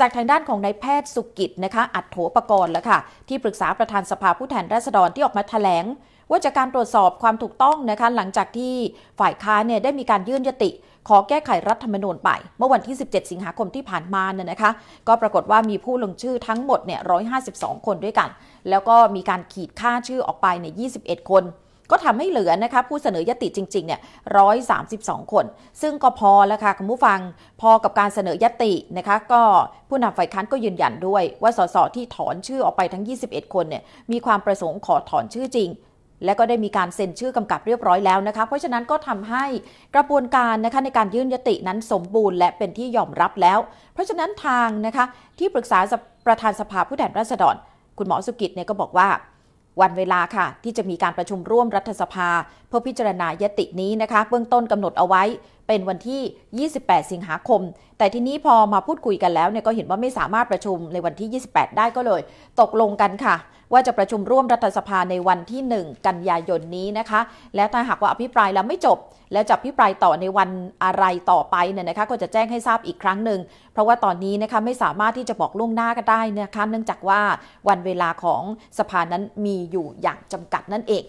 จากทางด้านของนายแพทย์สุกิจนะคะ อัดโถปกรณ์แล้วค่ะ ที่ปรึกษาประธานสภาผู้แทนราษฎรที่ออกมาถแถลงว่าจากการตรวจสอบความถูกต้องนะคะ หลังจากที่ฝ่ายค้านเนี่ยได้มีการยื่นยติขอแก้ไขรัฐธรรมนูญไป เมื่อวันที่ 17 สิงหาคมที่ผ่านมาเนี่ยนะคะ ก็ปรากฏว่ามีผู้ลงชื่อทั้งหมดเนี่ย 152 คนด้วยกัน แล้วก็มีการขีดค่าชื่อออกไปใน 21 คน ก็ทำให้เหลือนะคะผู้เสนอยติจริงๆ เนี่ยร้อคน ซึ่งก็พอแล้วค่ะคุณผู้ฟัง พอกับการเสนอยตินะคะ ก็ผู้นำฝ่ายค้านก็ยืนยันด้วย ว่า สสที่ถอนชื่อออกไปทั้ง 21 คนเนี่ย มีความประสงค์ขอถอนชื่อจริงและก็ได้มีการเซ็นชื่อกำกับเรียบร้อยแล้วนะคะ เพราะฉะนั้นก็ทำให้กระบวนการนะคะในการยื่นยตินั้นสมบูรณ์และเป็นที่ยอมรับแล้ว เพราะฉะนั้นทางนะคะที่ปรึกษาประธานสภาผู้แทนราษฎรคุณหมอสุกิจเนี่ยก็บอกว่า วันเวลาค่ะ ที่จะมีการประชุมร่วมรัฐสภาเพื่อพิจารณายตินี้นะคะ เบื้องต้นกำหนดเอาไว้เป็นวันที่ 28 สิงหาคม แต่ทีนี้พอมาพูดคุยกันแล้วเนี่ยก็เห็นว่าไม่สามารถประชุมในวันที่ 28 ได้ก็เลย ตกลงกันค่ะว่าจะประชุมร่วมรัฐสภาในวันที่ 1 กันยายนนี้นะคะ และถ้าหากว่าอภิปรายแล้วไม่จบ แล้วจะอภิปรายต่อในวันอะไรต่อไปเนี่ยนะคะก็จะแจ้งให้ทราบอีกครั้งหนึ่งเพราะว่าตอนนี้นะคะไม่สามารถที่จะบอกล่วงหน้าก็ได้นะคะเนื่องจากว่าวันเวลาของสภานั้นมีอยู่อย่างจำกัดนั่นเอง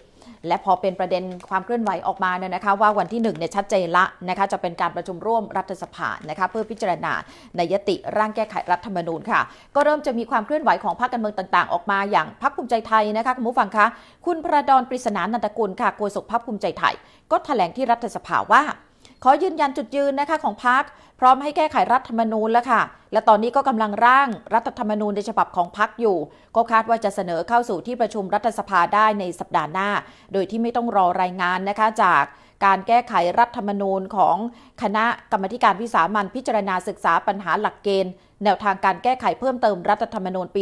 และพอเป็นประเด็นความเคลื่อนไหวออกมาเนี่ยนะคะ ว่าวันที่1เนี่ยชัดเจนละนะคะจะเป็นการประชุมร่วมรัฐสภานะคะเพื่อพิจารณาในยติร่างแก้ไขรัฐธรรมนูญค่ะ ก็เริ่มจะมีความเคลื่อนไหวของพรรคการเมืองต่างๆ ออกมาอย่างพรรคภูมิใจไทยนะคะคุณผู้ฟังคะ คุณประดอน ปริศนานันตกุลค่ะโฆษกพรรคภูมิใจไทย ก็แถลงที่รัฐสภาว่าขอยืนยันจุดยืนนะคะของพรรคพร้อมให้แก้ไขรัฐธรรมนูญแล้วค่ะและตอนนี้ก็กำลังร่างรัฐธรรมนูญในฉบับของพรรคอยู่ก็คาดว่าจะเสนอเข้าสู่ที่ประชุมรัฐสภาได้ในสัปดาห์หน้า โดยที่ไม่ต้องรอรายงานนะคะจากการแก้ไขรัฐธรรมนูญของคณะกรรมการวิสามันพิจารณาศึกษาปัญหาหลักเกณฑ์แนวทางการแก้ไขเพิ่มเติมรัฐธรรมนูญปี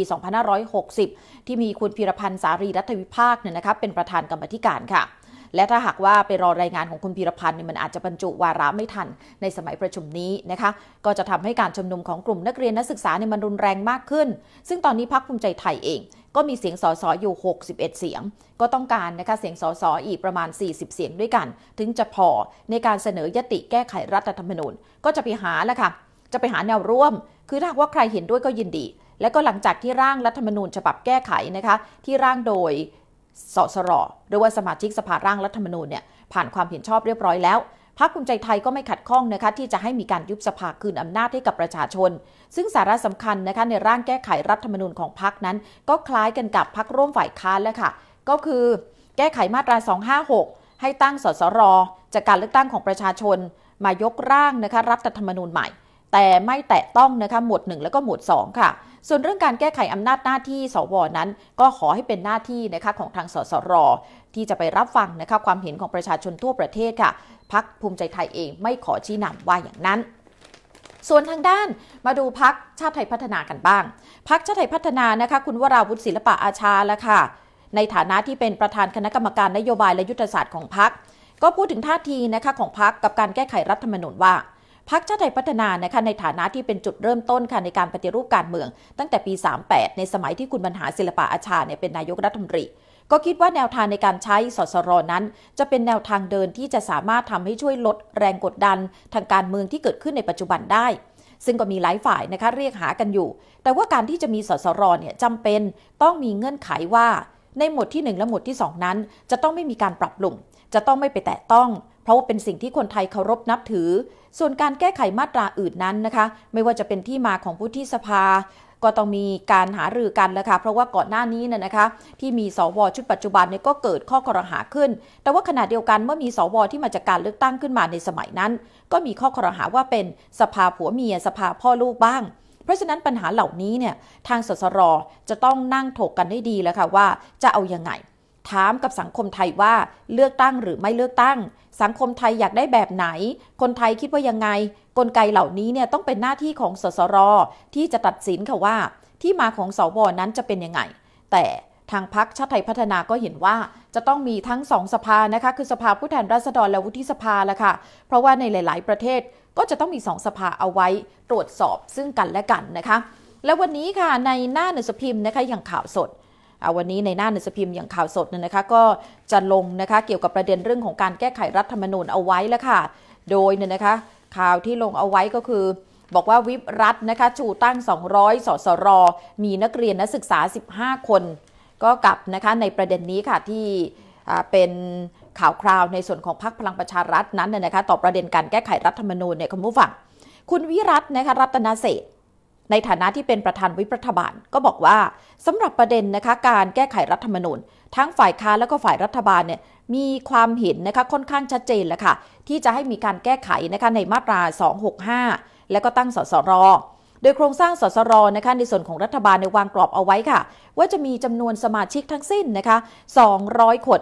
2560 ที่มีคุณพีรพันธ์สารีรัฐวิภาคเนี่ยนะคะเป็นประธานกรรมธิการค่ะและถ้าหากว่าไปรอรายงานของคุณพีรพันธ์เนี่ยมันอาจจะบรรจุวาระไม่ทัน ในสมัยประชุมนี้นะคะก็จะทำให้การชุมนุมของกลุ่มนักเรียนนักศึกษาเนี่ยมันรุนแรงมากขึ้น ซึ่งตอนนี้พักภูมิใจไทยเอง ก็มีเสียงสอสออยู่ 61 เสียง ก็ต้องการนะคะเสียงสอสออีกประมาณ 40 เสียงด้วยกัน ถึงจะพอในการเสนอยติแก้ไขรัฐธรรมนูญก็จะไปหาแล้วค่ะจะไปหาแนวร่วม คือถ้าว่าใครเห็นด้วยก็ยินดี และก็หลังจากที่ร่างรัฐธรรมนูญฉบับแก้ไขนะคะที่ร่างโดยสสรหรือว่าสมาชิกสภา ร่างรัฐธรรมนูญเนี่ยผ่านความเห็นชอบเรียบร้อยแล้วพรรคภูมิใจไทยก็ไม่ขัดข้องนะคะที่จะให้มีการยุบสภาคืนอำนาจให้กับประชาชน ซึ่งสาระสำคัญนะคะในร่างแก้ไขรัฐธรรมนูญของพรรคนั้น ก็คล้ายกันกับพรรคร่วมฝ่ายค้านแล้วค่ะ ก็คือ แก้ไขมาตรา 256 ให้ตั้ง สสร จากการเลือกตั้งของประชาชน มายกร่างนะคะรัฐธรรมนูญใหม่ แต่ไม่แตะต้องนะคะหมวด1 แล้วก็หมวด2 ค่ะส่วนเรื่องการแก้ไขอำนาจหน้าที่สวนั้น ก็ขอให้เป็นหน้าที่นะคะของทางสสรที่จะไปรับฟังนะคะความเห็นของประชาชนทั่วประเทศค่ะพักภูมิใจไทยเองไม่ขอชี้นำว่าอย่างนั้น ส่วนทางด้านมาดูพักชาติไทยพัฒนากันบ้างพักชาติไทยพัฒนานะคะคุณวราวุฒิศิลปะอาชาละค่ะในฐานะที่เป็นประธานคณะกรรมการนโยบายและยุทธศาสตร์ของพักก็พูดถึงท่าทีนะคะของพักกับการแก้ไขรัฐธรรมนูญว่าพักชาติไทยพัฒนานะคะในฐานะที่เป็นจุดเริ่มต้นค่ะในการปฏิรูปการเมือง ตั้งแต่ปี 38 ในสมัยที่คุณบรรหารศิลปะอาชาเนี่ยเป็นนายกรัฐมนตรีก็คิดว่าแนวทางในการใช้สสรนั้น จะเป็นแนวทางเดินที่จะสามารถทำให้ช่วยลดแรงกดดันทางการเมืองที่เกิดขึ้นในปัจจุบันได้ ซึ่งก็มีหลายฝ่ายนะคะเรียกหากันอยู่ แต่ว่าการที่จะมีสสรเนี่ยจำเป็นต้องมีเงื่อนไขว่าในหมวดที่1และหมวดที่ 2 นั้น จะต้องไม่มีการปรับปรุง จะต้องไม่ไปแตะต้อง เพราะว่าเป็นสิ่งที่คนไทยเคารพนับถือส่วนการแก้ไขมาตราอื่นนั้นนะคะไม่ว่าจะเป็นที่มาของผู้ที่สภา ก็ต้องมีการหารือกันแล้วค่ะเพราะว่าก่อนหน้านี้น่ยนะคะที่มีสว ชุดปัจจุบันเนี่ยก็เกิดข้อกรหาขึ้น แต่ว่าขณะเดียวกันเมื่อมีสว ที่มาจากการเลือกตั้งขึ้นมาในสมัยนั้น ก็มีข้อกรหาว่าเป็นสภาผัวเมียสภาพ่อลูกบ้าง เพราะฉะนั้นปัญหาเหล่านี้เนี่ยทางสสรจะต้องนั่งถกกันได้ดีแล้วค่ะว่า จะเอาอยัางไง ถามกับสังคมไทยว่าเลือกตั้งหรือไม่เลือกตั้งสังคมไทยอยากได้แบบไหน คนไทยคิดว่ายังไง กลไกเหล่านี้เนี่ยต้องเป็นหน้าที่ของสสรที่จะตัดสินค่ะว่า ที่มาของสวนั้นจะเป็นยังไง แต่ทางพักชาติไทยพัฒนาก็เห็นว่าจะต้องมีทั้งสองสภานะคะ คือสภาผู้แทนราษฎรและวุฒิสภาละค่ะ เพราะว่าในหลายๆ ประเทศก็จะต้องมีสองสภาเอาไว้ตรวจสอบซึ่งกันและกันนะคะ และวันนี้ค่ะในหน้าหนังสือพิมพ์นะคะอย่างข่าวสดวันนี้ในหน้าหนังสือพิมพ์อย่างข่าวสดเนี่ยนะคะก็จะลงนะคะเกี่ยวกับประเด็นเรื่องของการแก้ไขรัฐธรรมนูญเอาไว้แล้วค่ะ โดยเนี่ยนะคะข่าวที่ลงเอาไว้ก็คือบอกว่าวิบรัฐนะคะชูตั้ง 200 สสรมีนักเรียนนักศึกษา 15 คน ก็กลับนะคะในประเด็นนี้ค่ะที่เป็นข่าวคราวในส่วนของพักพลังประชารัฐนั้นนะคะต่อประเด็นการแก้ไขรัฐธรรมนูญเนี่ยคุณผู้ฟัง คุณวิรัตนะคะรัตนเศษในฐานะที่เป็นประธานวิปรัฐบาล ก็บอกว่า สำหรับประเด็นนะคะการแก้ไขรัฐธรรมนูญทั้งฝ่ายค้านและก็ฝ่ายรัฐบาลเนี่ยมีความเห็นนะคะค่อนข้างชัดเจนแล้วค่ะที่จะให้มีการแก้ไขนะคะในมาตรา 265 และก็ตั้งสสรโดยโครงสร้างสสรนะคะในส่วนของรัฐบาลในวางกรอบเอาไว้ค่ะ ว่าจะมีจำนวนสมาชิกทั้งสิ้นนะคะ 200 คน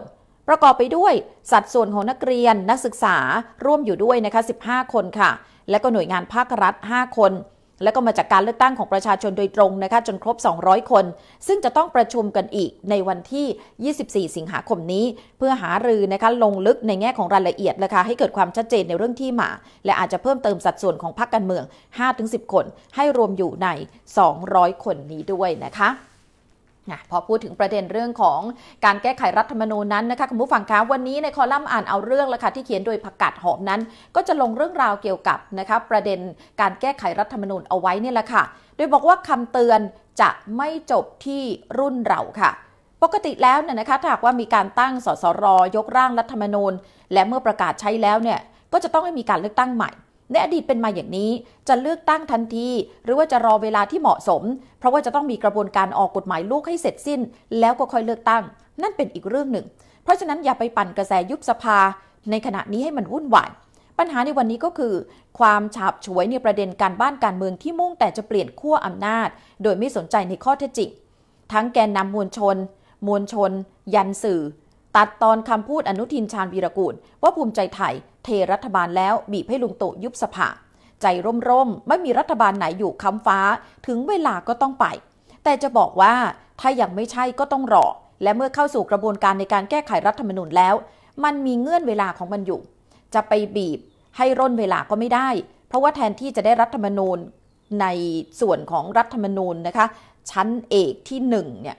ประกอบไปด้วย สัดส่วนของนักเรียนนักศึกษาร่วมอยู่ด้วยนะคะ 15 คนค่ะ และก็หน่วยงานภาครัฐ 5 คนแล้วก็มาจากการเลือกตั้งของประชาชนโดยตรงนะคะ จนครบ 200 คน ซึ่งจะต้องประชุมกันอีกในวันที่ 24 สิงหาคมนี้ เพื่อหารือนะคะลงลึกในแง่ของรายละเอียดนะคะให้เกิดความชัดเจนในเรื่องที่มา และอาจจะเพิ่มเติมสัดส่วนของพรรคการเมือง 5-10 คนให้รวมอยู่ใน 200 คนนี้ด้วยนะคะนะพอพูดถึงประเด็นเรื่องของการแก้ไขรัฐธรรมนูญนั้นนะคะคุณผู้ฟังคะวันนี้ในคอลัมน์อ่านเอาเรื่องละคะที่เขียนโดยผักกาดหอมนั้น ก็จะลงเรื่องราวเกี่ยวกับนะคะประเด็นการแก้ไขรัฐธรรมนูญเอาไว้นี่แหละค่ะโดยบอกว่าคำเตือนจะไม่จบที่รุ่นเราค่ะ ปกติแล้วเนี่ยนะคะหากว่ามีการตั้งสสรยกร่างรัฐธรรมนูญ และเมื่อประกาศใช้แล้วเนี่ยก็จะต้องให้มีการเลือกตั้งใหม่ในอดีตเป็นมาอย่างนี้จะเลือกตั้งทันที หรือว่าจะรอเวลาที่เหมาะสม เพราะว่าจะต้องมีกระบวนการออกกฎหมายลูกให้เสร็จสิ้น แล้วก็ค่อยเลือกตั้ง นั่นเป็นอีกเรื่องหนึ่ง เพราะฉะนั้นอย่าไปปั่นกระแสยุบสภา ในขณะนี้ให้มันวุ่นวายปัญหาในวันนี้ก็คือ ความฉาบฉวยในประเด็นการบ้านการเมืองที่มุ่ง แต่จะเปลี่ยนขั้วอำนาจ โดยไม่สนใจในข้อเท็จจริงทั้งแกนนำมวลชน มวลชน ยันสื่อตัดตอนคำพูดอนุทินชาญวีรกูลว่าภูมิใจไทยเทรัฐบาลแล้วบีบให้ลุงตู่ยุบสภา ใจร่มๆไม่มีรัฐบาลไหนอยู่ค้ำฟ้าถึงเวลาก็ต้องไป แต่จะบอกว่าถ้ายังไม่ใช่ก็ต้องรอและเมื่อเข้าสู่กระบวนการในการแก้ไขรัฐธรรมนูญแล้ว มันมีเงื่อนเวลาของมันอยู่จะไปบีบให้ร่นเวลาก็ไม่ได้ เพราะว่าแทนที่จะได้รัฐธรรมนูญในส่วนของรัฐธรรมนูญนะคะ ชั้นเอกที่1เนี่ย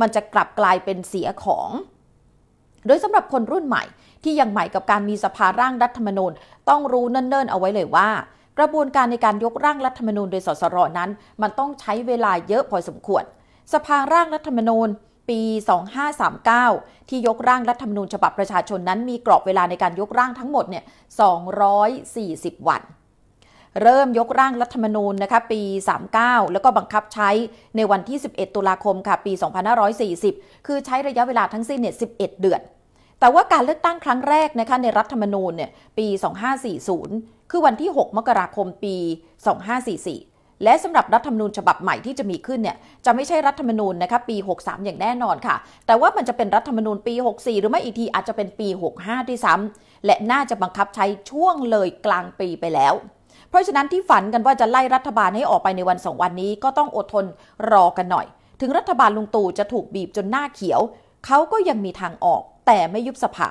มันจะกลับกลายเป็นเสียของโดยสำหรับคนรุ่นใหม่ที่ยังใหม่กับการมีสภาร่างรัฐธรรมนูญ ต้องรู้เนิ่นๆเอาไว้เลยว่า กระบวนการในการยกร่างรัฐธรรมนูญ โดยสสรนั้น มันต้องใช้เวลาเยอะพอสมควรสภาร่างรัฐธรรมนูญปี 2539 ที่ยกร่างรัฐธรรมนูญฉบับประชาชนนั้น มีกรอบเวลาในการยกร่างทั้งหมดเนี่ย240 วัน เริ่มยกร่างรัฐธรรมนูญนะคะปี 39 แล้วก็บังคับใช้ในวันที่ 11 ตุลาคมค่ะปี 2540 คือใช้ระยะเวลาทั้งสิ้นเนี่ย11 เดือนแต่ว่าการเลือกตั้งครั้งแรกนะคะในรัฐธรรมนูญเนี่ยปี 2540 คือวันที่ 6 มกราคมปี 2544 และสำหรับรัฐธรรมนูญฉบับใหม่ที่จะมีขึ้นเนี่ยจะไม่ใช่รัฐธรรมนูญนะคะปี 63 อย่างแน่นอนค่ะ แต่ว่ามันจะเป็นรัฐธรรมนูญปี 64 หรือไม่อีกทีอาจจะเป็นปี 65ท้่ซ้าและน่าจะบังคับใช้ช่วงเลยกลางปีไปแล้วเพราะฉะนั้นที่ฝันกันว่าจะไล่รัฐบาลให้ออกไปในวันสองวันนี้ ก็ต้องอดทนรอกันหน่อย ถึงรัฐบาลลุงตู่จะถูกบีบจนหน้าเขียวเขาก็ยังมีทางออกแต่ไม่ยุบสภา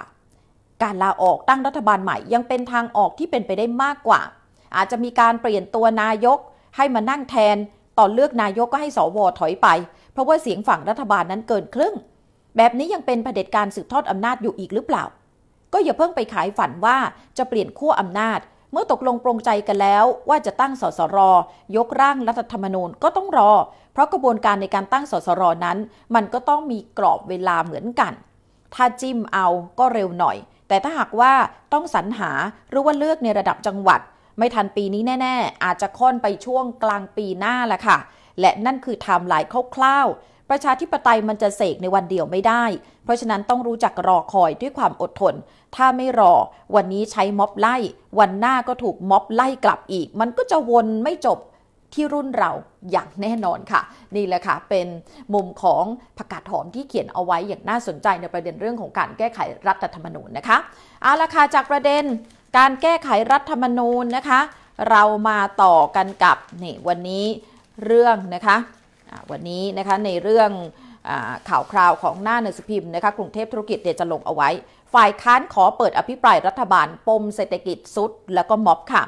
การลาออกตั้งรัฐบาลใหม่ยังเป็นทางออกที่เป็นไปได้มากกว่า อาจจะมีการเปลี่ยนตัวนายกให้มานั่งแทนตอนเลือกนายกก็ให้สวถอยไป เพราะว่าเสียงฝั่งรัฐบาลนั้นเกินครึ่ง แบบนี้ยังเป็นประเด็จการสืบทอดอำนาจอยู่อีกหรือเปล่า ก็อย่าเพิ่งไปขายฝันว่าจะเปลี่ยนขั้วอำนาจ เมื่อตกลงปรงใจกันแล้ว ว่าจะตั้งสสร ยกร่างรัฐธรรมนูญก็ต้องรอ เพราะกระบวนการในการตั้งสสรนั้น มันก็ต้องมีกรอบเวลาเหมือนกันถ้าจิ้มเอาก็เร็วหน่อย แต่ถ้าหากว่าต้องสรรหาหรือว่าเลือกในระดับจังหวัด ไม่ทันปีนี้แน่ ๆ อาจจะค่อนไปช่วงกลางปีหน้าและค่ะ และนั่นคือไทม์ไลน์คร่าวๆประชาธิปไตยมันจะเสกในวันเดียวไม่ได้ เพราะฉะนั้นต้องรู้จักรอคอยด้วยความอดทน ถ้าไม่รอวันนี้ใช้ม็อบไล่ วันหน้าก็ถูกม็อบไล่กลับอีก มันก็จะวนไม่จบที่รุ่นเราอย่างแน่นอนค่ะ นี่แหละค่ะเป็นมุมของผักกาดหอมที่เขียนเอาไว้อย่างน่าสนใจ ในประเด็นเรื่องของการแก้ไขรัฐธรรมนูญนะคะเอาละค่ะจากประเด็นการแก้ไขรัฐธรรมนูญนะคะเรามาต่อกันกับนี่วันนี้เรื่องนะคะวันนี้นะคะในเรื่องอข่าวคราวของหน้าหนังสือพิมพ์นะคะกรุงเทพธุรกิจเดจะลงเอาไว้ ฝ่ายค้านขอเปิดอภิปราย รัฐบาล ปมเศรษฐกิจสุด แล้วก็ม็อบค่ะ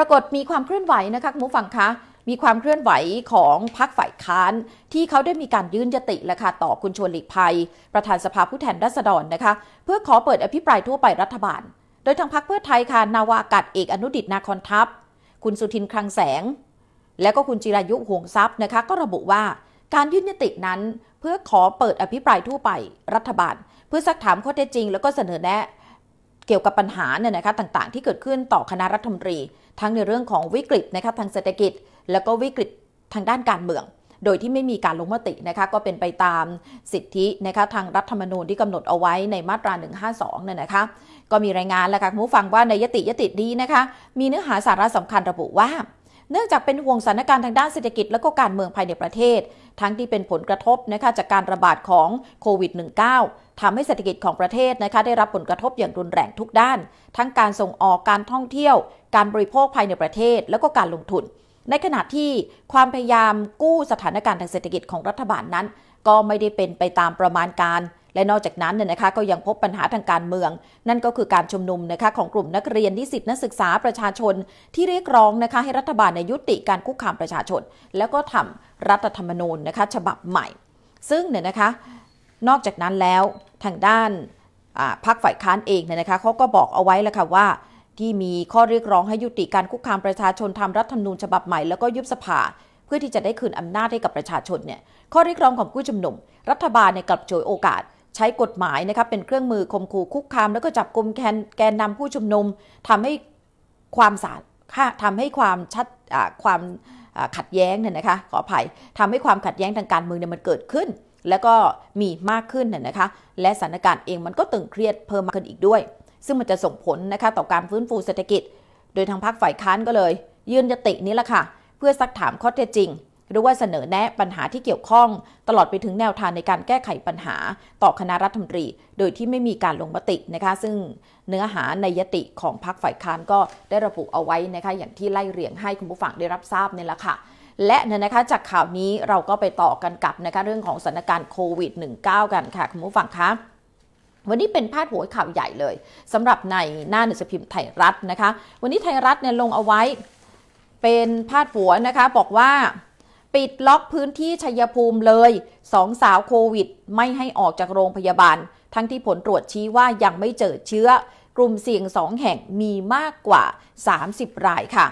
ปรากฏมีความเคลื่อนไหวนะคะคุณผู้ฟังคะ มีความเคลื่อนไหวของพรรคฝ่ายค้าน ที่เขาได้มีการยื่นยติและค่ะต่อคุณชวนหลีกภัย ประธานสภาผู้แทนราษฎรนะคะ เพื่อขอเปิดอภิปรายทั่วไปรัฐบาล โดยทางพรรคเพื่อไทยค่ะนาวากาศเอกอนุดิตนาคอนทัพ คุณสุทินคลังแสง และก็คุณจิรายุห่วงทรัพย์นะคะ ก็ระบุว่าการยื่นยตินั้นเพื่อขอเปิดอภิปรายทั่วไปรัฐบาล เพื่อซักถามข้อเท็จจริงแล้วก็เสนอแนะเกี่ยวกับปัญหาเนี่ยนะคะต่างๆ ที่เกิดขึ้นต่อคณะรัฐมนตรี ทั้งในเรื่องของวิกฤตนะคะทางเศรษฐกิจ แล้วก็วิกฤตทางด้านการเมือง โดยที่ไม่มีการลงมตินะคะก็เป็นไปตามสิทธินะคะทางรัฐธรรมนูญที่กำหนดเอาไว้ในมาตรา 152เนี่ยนะคะก็มีรายงานแล้วค่ะผู้ฟังว่าในยติยติดีนะคะมีเนื้อหาสาระสำคัญระบุว่า เนื่องจากเป็นห่วงสถานการณ์ทางด้านเศรษฐกิจ และก็การเมืองภายในประเทศทั้งที่เป็นผลกระทบนะคะจากการระบาดของโควิด -19 ทำให้เศรษฐกิจของประเทศนะคะได้รับผลกระทบอย่างรุนแรงทุกด้าน ทั้งการส่งออกการท่องเที่ยว การบริโภคภายในประเทศแล้วก็การลงทุน ในขณะที่ความพยายามกู้สถานการณ์ทางเศรษฐกิจของรัฐบาลนั้น ก็ไม่ได้เป็นไปตามประมาณการ และนอกจากนั้นเนี่ยนะคะก็ยังพบปัญหาทางการเมือง นั่นก็คือการชุมนุมนะคะของกลุ่มนักเรียนนิสิตนักศึกษาประชาชน ที่เรียกร้องนะคะ ให้รัฐบาลในยุติการคุกคามประชาชน แล้วก็ทำรัฐธรรมนูญนะคะฉบับใหม่ ซึ่งเนี่ยนะคะนอกจากนั้นแล้วทางด้านพรรคฝ่ายค้านเองเนี่ยนะคะเขาก็บอกเอาไว้แล้วค่ะว่าที่มีข้อเรียกร้องให้ยุติการคุกคามประชาชนทำรัฐธรรมนูญฉบับใหม่แล้วก็ยุบสภาเพื่อที่จะได้คืนอำนาจให้กับประชาชนเนี่ยข้อเรียกร้องของผู้ชุมนุมรัฐบาลในกลับโจยโอกาสใช้กฎหมายนะคะเป็นเครื่องมือข่มขู่คุกคามแล้วก็จับกลุ่มแกนนำผู้ชุมนุม ทำให้ความสารทำให้ความชัดความขัดแย้งเนี่ยนะคะขออภัยทำให้ความขัดแย้งทางการเมืองเนี่ยมันเกิดขึ้นแล้วก็มีมากขึ้นนะคะ และสถานการณ์เองมันก็ตึงเครียดเพิ่มมากขึ้นอีกด้วย ซึ่งมันจะส่งผลนะคะต่อการฟื้นฟูเศรษฐกิจ โดยทางพรรคฝ่ายค้านก็เลย ยื่นยตินี้ละค่ะ เพื่อซักถามข้อเท็จจริง หรือว่าเสนอแนะปัญหาที่เกี่ยวข้อง ตลอดไปถึงแนวทางในการแก้ไขปัญหาต่อคณะรัฐมนตรี โดยที่ไม่มีการลงมตินะคะ ซึ่ง เนื้อหาในยติของพรรคฝ่ายค้านก็ได้ระบุเอาไว้นะคะ อย่างที่ไล่เรียงให้คุณผู้ฟังได้รับทราบนี่แหละค่ะและนะคะจากข่าวนี้เราก็ไปต่อกันกับนะคะเรื่องของสถานการณ์โควิด -19 กันค่ะคุณผู้ฟังคะ วันนี้เป็นพาดหัวข่าวใหญ่เลยสำหรับในหน้าหนังสือพิมพ์ไทยรัฐนะคะ วันนี้ไทยรัฐเนี่ยลงเอาไว้ เป็นพาดหัวนะคะบอกว่าปิดล็อกพื้นที่ชัยภูมิเลยสองสาวโควิดไม่ให้ออกจากโรงพยาบาล ทั้งที่ผลตรวจชี้ว่ายังไม่เจอเชื้อกลุ่มเสี่ยงสองแห่งมีมากกว่า 30 รายค่ะ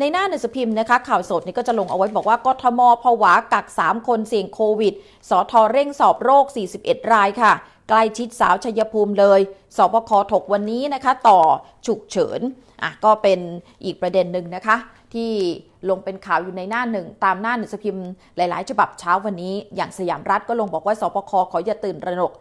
ในหน้าหนังสือพิมพ์นะคะ ข่าวสดนี่ก็จะลงเอาไว้บอกว่ากทมผวากัก 3 คนเสี่ยงโควิด สทเร่งสอบโรค 41 รายค่ะ ใกล้ชิดสาวชัยภูมิเลยสบคถกวันนี้นะคะ ต่อฉุกเฉินอ่ะก็เป็นอีกประเด็นหนึ่งนะคะ ที่ลงเป็นข่าวอยู่ในหน้าหนึ่งตามหน้าหนังสือพิมพ์หลาย ๆ ฉบับเช้าวันนี้ อย่างสยามรัฐก็ลงบอกว่าสบคขออย่าตื่นระหนก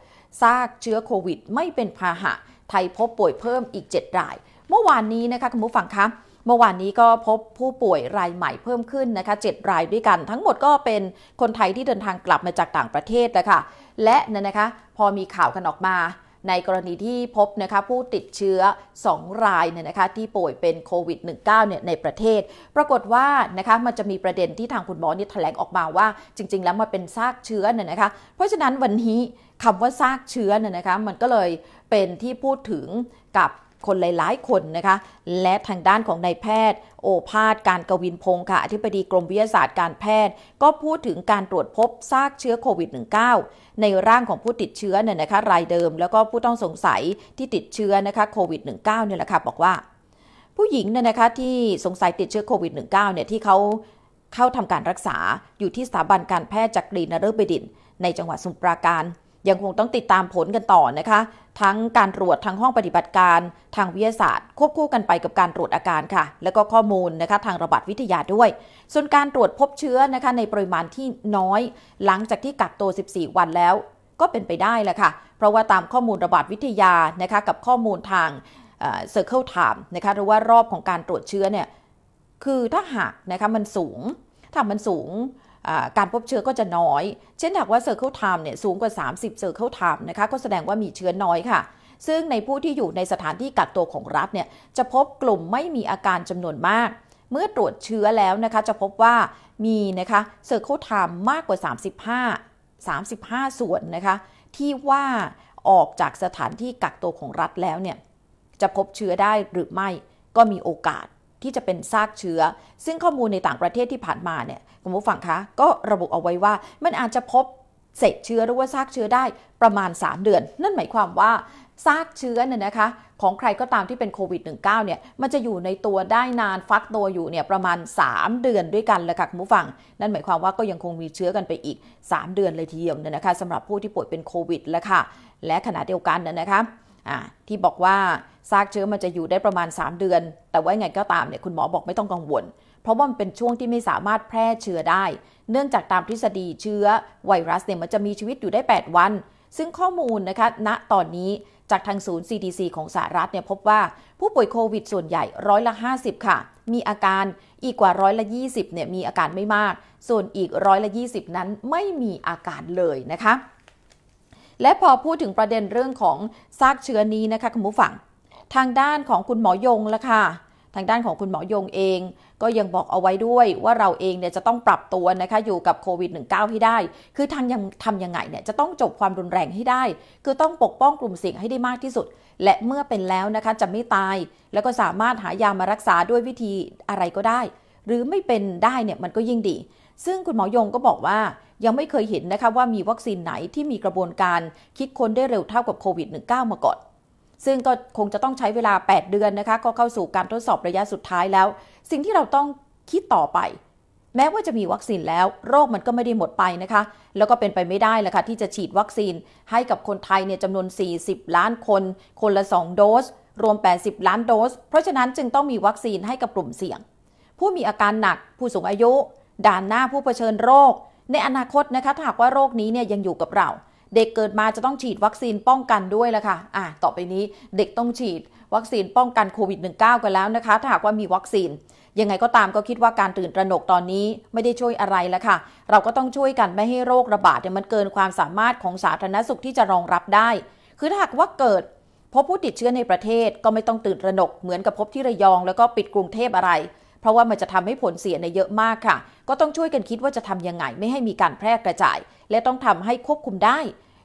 ซากเชื้อโควิด ไม่เป็นพาหะไทยพบป่วยเพิ่มอีก7ราย เมื่อวานนี้นะคะคุณผู้ฟังคะเมื่อวานนี้ก็พบผู้ป่วยรายใหม่เพิ่มขึ้นนะคะ7รายด้วยกัน ทั้งหมดก็เป็นคนไทยที่เดินทางกลับมาจากต่างประเทศ้วค่ะ และเนี่ยนะคะพอมีข่าวกันออกมาในกรณีที่พบนะคะผู้ติดเชื้อ 2 รายเนี่ยนะคะที่ป่วยเป็นโควิด -19 เนี่ยในประเทศ ปรากฏว่านะคะมันจะมีประเด็นที่ทางคุณหมอเนี่ยแถลงออกมาว่า จริง ๆ แล้วมันเป็นซากเชื้อเนี่ยนะคะเพราะฉะนั้นวันนี้คำว่าซากเชื้อเนี่ยนะคะมันก็เลยเป็นที่พูดถึงกับคนหลาย ๆ คนนะคะ และทางด้านของนายแพทย์ โอภาสการกวินพงศ์ค่ะอธิบดีกรมวิทยาศาสตร์การแพทย์ก็พูดถึงการตรวจพบซากเชื้อโควิด -19 ในร่างของผู้ติดเชื้อเนี่ยนะคะรายเดิม แล้วก็ผู้ต้องสงสัยที่ติดเชื้อนะคะโควิด -19 เนี่ยแหละค่ะบอกว่าผู้หญิงเนี่ยนะคะที่สงสัยติดเชื้อโควิด -19 เนี่ยที่เขาเข้าทำการรักษาอยู่ที่สถาบันการแพทย์จักรีนฤบดินในจังหวัดสมุทรปราการยังคงต้องติดตามผลกันต่อนะคะทั้งการตรวจทางห้องปฏิบัติการทางวิทยาศาสตร์ ควบคู่กันไปกับการตรวจอาการค่ะ แล้วก็ข้อมูลนะคะทางระบาดวิทยาด้วย ส่วนการตรวจพบเชื้อนะคะในปริมาณที่น้อยหลังจากที่กักตัว 14 วันแล้ว ก็เป็นไปได้แหละค่ะเพราะว่าตามข้อมูลระบาดวิทยานะคะกับข้อมูลทางเซอร์เคิลไทม์นะคะหรือว่ารอบของการตรวจเชื้อเนี่ยคือถ้าหากนะคะมันสูง ถ้ามันสูงการพบเชื้อก็จะน้อย เช่นหากว่าเซอร์เคิลไทม์เนี่ยสูงกว่า 30เซอร์เคิลไทม์นะคะก็แสดงว่ามีเชื้อน้อยค่ะ ซึ่งในผู้ที่อยู่ในสถานที่กักตัวของรัฐเนี่ยจะพบกลุ่มไม่มีอาการจำนวนมาก เมื่อตรวจเชื้อแล้วนะคะจะพบว่ามีนะคะเซอร์เคิลไทม์มากกว่า 35 35 ส่วนนะคะที่ว่าออกจากสถานที่กักตัวของรัฐแล้วเนี่ยจะพบเชื้อได้หรือไม่ก็มีโอกาสที่จะเป็นซากเชื้อ ซึ่งข้อมูลในต่างประเทศที่ผ่านมาเนี่ยคุณผู้ฟังคะก็ระบุเอาไว้ว่ามันอาจจะพบเศษเชื้อหรือว่าซากเชื้อได้ประมาณ 3 เดือนนั่นหมายความว่าซากเชื้อเนี่ยนะคะของใครก็ตามที่เป็นโควิด -19 เนี่ยมันจะอยู่ในตัวได้นานฟักตัวอยู่เนี่ยประมาณ 3 เดือนด้วยกันเลยค่ะคุณผู้ฟังนั่นหมายความว่าก็ยังคงมีเชื้อกันไปอีก 3 เดือนเลยทีเดียวเนี่ยนะคะสำหรับผู้ที่ป่วยเป็นโควิด แล้วค่ะ และขณะเดียวกันเนี่ยนะคะะที่บอกว่าซากเชื้อมันจะอยู่ได้ประมาณ 3 เดือน แต่ว่าไงก็ตามเนี่ย คุณหมอบอกไม่ต้องกังวล เพราะว่ามันเป็นช่วงที่ไม่สามารถแพร่เชื้อได้ เนื่องจากตามทฤษฎีเชื้อไวรัสเนี่ยมันจะมีชีวิตอยู่ได้ 8 วัน ซึ่งข้อมูลนะคะ ณ ตอนนี้ จากทางศูนย์ CDC ของสหรัฐเนี่ยพบว่า ผู้ป่วยโควิดส่วนใหญ่ร้อยละ 50 ค่ะ มีอาการ อีกกว่าร้อยละ 20เนี่ยมีอาการไม่มาก ส่วนอีกร้อยละ 20 นั้นไม่มีอาการเลยนะคะ และพอพูดถึงประเด็นเรื่องของซากเชื้อนี้นะคะคุณผู้ฟังทางด้านของคุณหมอยงละค่ะ ทางด้านของคุณหมอยงเองก็ยังบอกเอาไว้ด้วยว่าเราเองเนี่ยจะต้องปรับตัวนะคะอยู่กับโควิด -19 ให้ได้ คือทางยังทำยังไงเนี่ยจะต้องจบความรุนแรงให้ได้ คือต้องปกป้องกลุ่มเสี่ยงให้ได้มากที่สุด และเมื่อเป็นแล้วนะคะจะไม่ตาย แล้วก็สามารถหายามารักษาด้วยวิธีอะไรก็ได้ หรือไม่เป็นได้เนี่ยมันก็ยิ่งดี ซึ่งคุณหมอยงก็บอกว่ายังไม่เคยเห็นนะคะว่ามีวัคซีนไหนที่มีกระบวนการคิดค้นได้เร็วเท่ากับโควิด -19 มาก่อนซึ่งก็คงจะต้องใช้เวลา 8 เดือนนะคะ ก็เข้าสู่การทดสอบระยะสุดท้ายแล้ว สิ่งที่เราต้องคิดต่อไป แม้ว่าจะมีวัคซีนแล้วโรคมันก็ไม่ได้หมดไปนะคะ แล้วก็เป็นไปไม่ได้ละค่ะที่จะฉีดวัคซีนให้กับคนไทยเนี่ยจำนวน 40 ล้านคน คนละ 2 โดส รวม 80 ล้านโดส เพราะฉะนั้นจึงต้องมีวัคซีนให้กับกลุ่มเสี่ยง ผู้มีอาการหนัก ผู้สูงอายุ ด่านหน้าผู้เผชิญโรค ในอนาคตนะคะถ้าหากว่าโรคนี้เนี่ยยังอยู่กับเราเด็กเกิดมาจะต้องฉีดวัคซีนป้องกันด้วยละค่ะ อ่ะ ต่อไปนี้เด็กต้องฉีดวัคซีนป้องกันโควิด -19 กันแล้วนะคะ ถ้าหากว่ามีวัคซีน ยังไงก็ตามก็คิดว่าการตื่นตระหนกตอนนี้ไม่ได้ช่วยอะไรแล้วค่ะ เราก็ต้องช่วยกันไม่ให้โรคระบาดเนี่ยมันเกินความสามารถของสาธารณสุขที่จะรองรับได้ คือถ้าหากว่าเกิด พบผู้ติดเชื้อในประเทศ ก็ไม่ต้องตื่นตระหนก เหมือนกับพบที่ระยอง แล้วก็ปิดกรุงเทพอะไร เพราะว่ามันจะทำให้ผลเสียในเยอะมากค่ะ ก็ต้องช่วยกันคิดว่าจะทํำยังไง ไม่ให้มีการแพร่กระจาย และต้องทำให้ควบคุมได้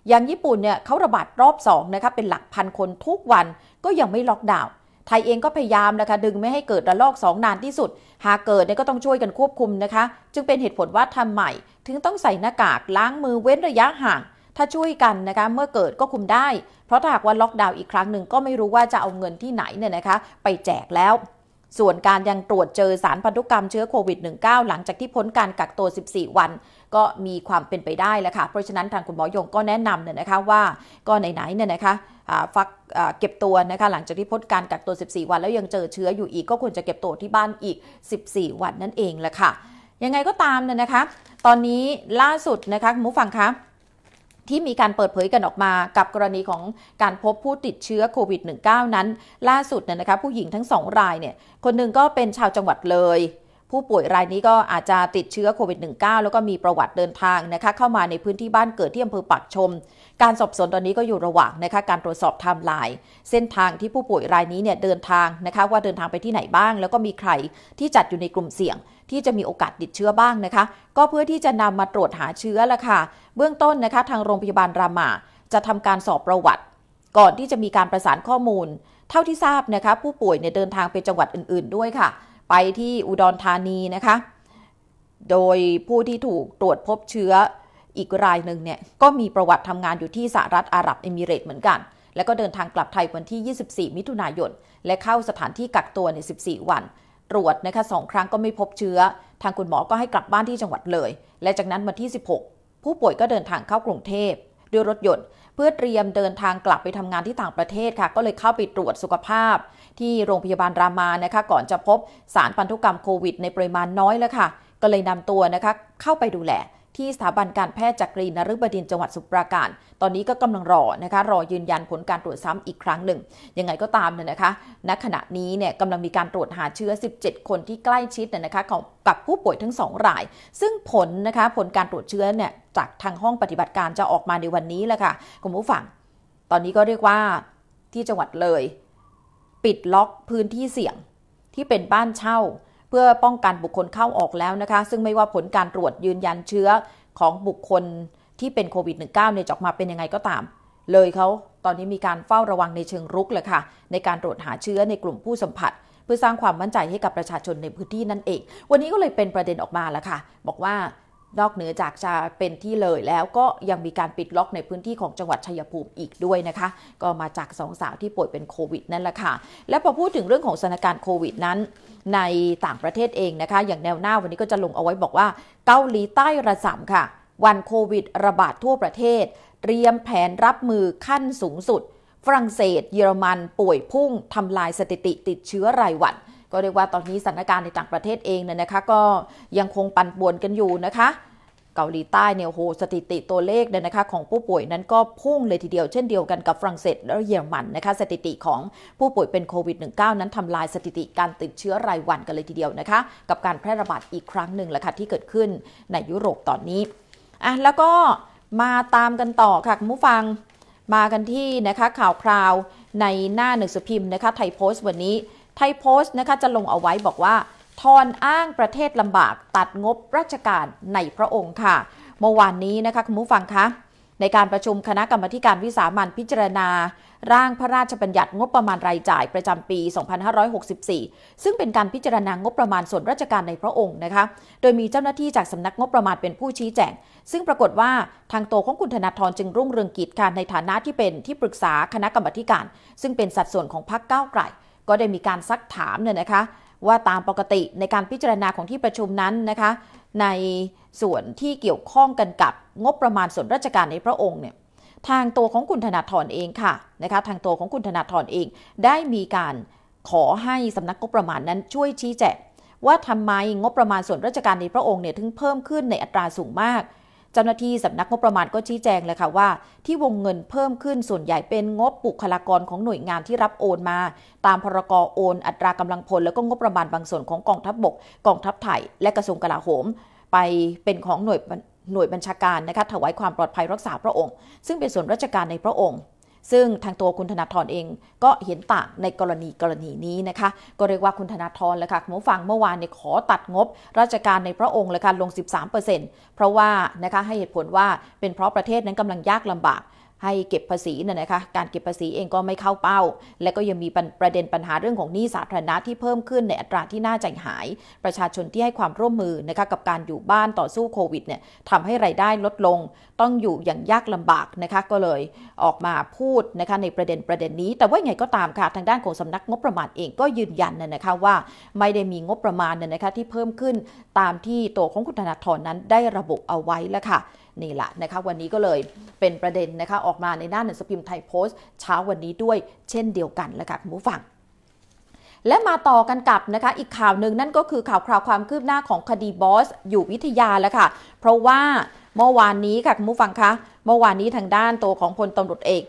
อย่างญี่ปุ่นเนี่ยเขาระบาดรอบ2นะคะเป็นหลักพันคนทุกวันก็ยังไม่ล็อกดาวน์ไทยเองก็พยายามนะคะดึงไม่ให้เกิดระลอก2 นานที่สุด หากเกิดเนี่ยก็ต้องช่วยกันควบคุมนะคะ จึงเป็นเหตุผลว่าทำใหม่ ถึงต้องใส่หน้ากากล้างมือเว้นระยะห่าง ถ้าช่วยกันนะคะเมื่อเกิดก็คุมได้ เพราะถ้าหากว่าล็อกดาวน์อีกครั้งหนึ่งก็ไม่รู้ว่าจะเอาเงินที่ไหนเนี่ยนะคะไปแจกแล้วส่วนการยังตรวจเจอสารพันธุกรรมเชื้อโควิด -19 หลังจากที่พ้นการกักตัว 14 วันก็มีความเป็นไปได้แล้วค่ะ เพราะฉะนั้นทางคุณหมอยงก็แนะนำเนี่ยนะคะว่าก็ไหนๆเนี่ยนะคะฟักเก็บตัวนะคะหลังจากที่พ้นการกักตัว 14 วันแล้วยังเจอเชื้ออยู่อีกก็ควรจะเก็บตัวที่บ้านอีก 14 วันนั่นเองแหละค่ะยังไงก็ตามเนี่ยนะคะตอนนี้ล่าสุดนะคะคุณฟังคะที่มีการเปิดเผยกันออกมากับกรณีของการพบผู้ติดเชื้อโควิด -19 นั้น ล่าสุดเนี่ยนะคะผู้หญิงทั้งสองรายเนี่ยคนหนึ่งก็เป็นชาวจังหวัดเลยผู้ป่วยรายนี้ก็อาจจะติดเชื้อโควิด -19 แล้วก็มีประวัติเดินทางนะคะ เข้ามาในพื้นที่บ้านเกิดที่อำเภอปักชม การสอบสวนตอนนี้ก็อยู่ระหว่างนะคะ การตรวจสอบไทม์ไลน์เส้นทางที่ผู้ป่วยรายนี้เนี่ยเดินทางนะคะว่าเดินทางไปที่ไหนบ้าง แล้วก็มีใครที่จัดอยู่ในกลุ่มเสี่ยง ที่จะมีโอกาสติดเชื้อบ้างนะคะ ก็เพื่อที่จะนำมาตรวจหาเชื้อละค่ะ เบื้องต้นนะคะ ทางโรงพยาบาล รามา จะทำการสอบประวัติ ก่อนที่จะมีการประสานข้อมูล เท่าที่ทราบนะคะผู้ป่วยเนี่ยเดินทางไปจังหวัดอื่นๆ ด้วยค่ะไปที่อุดรธานีนะคะ โดยผู้ที่ถูกตรวจพบเชื้อ อีกรายหนึ่งเนี่ยก็มีประวัติทำงานอยู่ที่สหรัฐอาหรับเอมิเรตเหมือนกัน แล้วก็เดินทางกลับไทยวันที่ 24 มิถุนายน และเข้าสถานที่กักตัวใน 14 วัน ตรวจนะคะสองครั้งก็ไม่พบเชื้อ ทางคุณหมอก็ให้กลับบ้านที่จังหวัดเลย และจากนั้นวันที่ 16 ผู้ป่วยก็เดินทางเข้ากรุงเทพด้วยรถยนต์เพื่อเตรียมเดินทางกลับไปทำงานที่ต่างประเทศค่ะ ก็เลยเข้าไปตรวจสุขภาพที่โรงพยาบาลรามา นะคะ ก่อนจะพบสารพันธุกรรมโควิดในปริมาณน้อยแล้วค่ะ ก็เลยนำตัวนะคะเข้าไปดูแล ที่สถาบันการแพทย์จักรีนฤบดินจังหวัดสุปราการ ตอนนี้ก็กำลังรอนะคะ รอยืนยันผลการตรวจซ้ำอีกครั้งหนึ่ง ยังไงก็ตามเนี่ยนะคะ ณ ขณะนี้เนี่ยกำลังมีการตรวจหาเชื้อ 17 คนที่ใกล้ชิดเนี่ยนะคะของกับผู้ป่วยทั้ง2ราย ซึ่งผลนะคะ ผลการตรวจเชื้อเนี่ยจากทางห้องปฏิบัติการจะออกมาในวันนี้แหละค่ะ คุณผู้ฟัง ตอนนี้ก็เรียกว่าที่จังหวัดเลยปิดล็อกพื้นที่เสี่ยงที่เป็นบ้านเช่า เพื่อป้องกันบุคคลเข้าออกแล้วนะคะ ซึ่งไม่ว่าผลการตรวจยืนยันเชื้อของบุคคลที่เป็นโควิด -19 เนี่ยออกมาเป็นยังไงก็ตาม เลยเขาตอนนี้มีการเฝ้าระวังในเชิงรุกเลยค่ะ ในการตรวจหาเชื้อในกลุ่มผู้สัมผัส เพื่อสร้างความมั่นใจให้กับประชาชนในพื้นที่นั่นเอง วันนี้ก็เลยเป็นประเด็นออกมาแล้วค่ะบอกว่านอกเหนือจากจะเป็นที่เลยแล้วก็ยังมีการปิดล็อกในพื้นที่ของจังหวัดชัยภูมิอีกด้วยนะคะ ก็มาจากสองสาวที่ป่วยเป็นโควิด นั่นแหละค่ะและพอพูดถึงเรื่องของสถานการณ์โควิดนั้น ในต่างประเทศเองนะคะ อย่างแนวหน้าวันนี้ก็จะลงเอาไว้บอกว่าเกาหลีใต้ระสำค่ะ วันโควิด ระบาดทั่วประเทศ เตรียมแผนรับมือขั้นสูงสุด ฝรั่งเศส เยอรมัน ป่วยพุ่งทำลายสถิติติดเชื้อรายวันก็เรียกว่าตอนนี้สถานการณ์ในต่างประเทศเองเนี่ยนะคะก็ยังคงปั่นป่วนกันอยู่นะคะ เกาหลีใต้เนี่ยโหสถิติตัวเลขเนี่ยนะคะ ของผู้ป่วยนั้นก็พุ่งเลยทีเดียวเช่นเดียวกันกับฝรั่งเศสและเยอรมันนะคะสถิติของผู้ป่วยเป็นโควิด -19 นั้นทำลายสถิติการติดเชื้อรายวันกันเลยทีเดียวนะคะ กับการแพร่ระบาดอีกครั้งหนึ่งแหละค่ะที่เกิดขึ้นในยุโรปตอนนี้อ่ะแล้วก็มาตามกันต่อค่ะคุณผู้ฟังมากันที่นะคะข่าวคราวในหน้าหนึ่งสุพิมพ์นะคะไทยโพสต์วันนี้ทยโพสต์นะคะจะลงเอาไว้บอกว่า ทอนอ้างประเทศลำบากตัดงบราชการในพระองค์ค่ะเมื่อวานนี้นะคะคุณผู้ฟังคะในการประชุมคณะกรรมการวิสามัญพิจารณา ร่างพระราชบัญญัติงบประมาณรายจ่าย ประจำปี 2564 ซึ่งเป็นการพิจารณางบประมาณส่วนราชการในพระองค์นะคะโดยมีเจ้าหน้าที่จากสำนักงบประมาณเป็นผู้ชี้แจง ซึ่งปรากฏว่าทางโตของคุณธนาธรจึงรุ่งเรืองกิจการในฐานะที่เป็นที่ปรึกษาคณะกรรมการ ซึ่งเป็นสัดส่วนของพรรคก้าวไกลก็ได้มีการซักถามเนี่ยนะคะว่าตามปกติในการพิจารณาของที่ประชุมนั้นนะคะในส่วนที่เกี่ยวข้องกันกับงบประมาณส่วนราชการในพระองค์เนี่ยทางตัวของคุณธนาธรเองค่ะนะคะทางตัวของคุณธนาธรเอง ได้มีการขอให้สำนักงบประมาณนั้นช่วยชี้แจงว่าทำไมงบประมาณส่วนราชการในพระองค์เนี่ยถึงเพิ่มขึ้นในอัตราสูงมากเจ้าหน้าที่สำนักงบประมาณก็ชี้แจงเลยค่ะว่าที่วงเงินเพิ่มขึ้นส่วนใหญ่เป็นงบบุคลากรของหน่วยงานที่รับโอนมา ตามพรกโอนอัตรากำลังพล แล้วก็งบประมาณบางส่วนของกองทัพบบกกองทัพไทย และกระทรวงกลาโหม ไปเป็นของหน่วยหน่วยบัญชาการนะคะถวายความปลอดภัยรักษาพระองค์ ซึ่งเป็นส่วนราชการในพระองค์ซึ่งทางตัวคุณธนาธรเองก็เห็นต่างในกรณีกรณีนี้นะคะ ก็เรียกว่าคุณธนาธรเลยค่ะหมผู้ฟังเมื่อวานเนี่ยขอตัดงบราชการในพระองค์เลยค่ะลง 13%เพราะว่านะคะให้เหตุผลว่าเป็นเพราะประเทศนั้นกำลังยากลำบากให้เก็บภาษีน่นะคะการเก็บภาษีเองก็ไม่เข้าเป้า และก็ยังมีประเด็นปัญหาเรื่องของหนี้สาธารณะที่เพิ่มขึ้นในอัตราที่น่าใจหาย ประชาชนที่ให้ความร่วมมือนะคะกับการอยู่บ้านต่อสู้โควิดเนี่ยทำให้รายได้ลดลง ต้องอยู่อย่างยากลำบากนะคะก็เลยออกมาพูดนะคะในประเด็นประเด็นนี้ แต่ว่าไงก็ตามค่ะทางด้านของสำนักงบประมาณเองก็ยืนยันนะคะว่า ไม่ได้มีงบประมาณนี่นะคะที่เพิ่มขึ้นตามที่ตัวของคุณธนาธรนั้นได้ระบุเอาไว้แล้วค่ะนี่แหละนะคะวันนี้ก็เลยเป็นประเด็นนะคะออกมาในหน้าหนังสือพิมพ์ไทยโพสต์เช้าวันนี้ด้วยเช่นเดียวกันลวค่ะคุณผู้ฟัง และมาต่อกันกับนะคะอีกข่าวหนึ่งนั่นก็คือข่าวคราวความคืบหน้าของคดีบอสอยู่วิทยาแล้วค่ะเพราะว่าเมื่อวานนี้ค่ะคุณผู้ฟังคะเมื่อวานนี้ทางด้านตัวของพลตำรวจเอก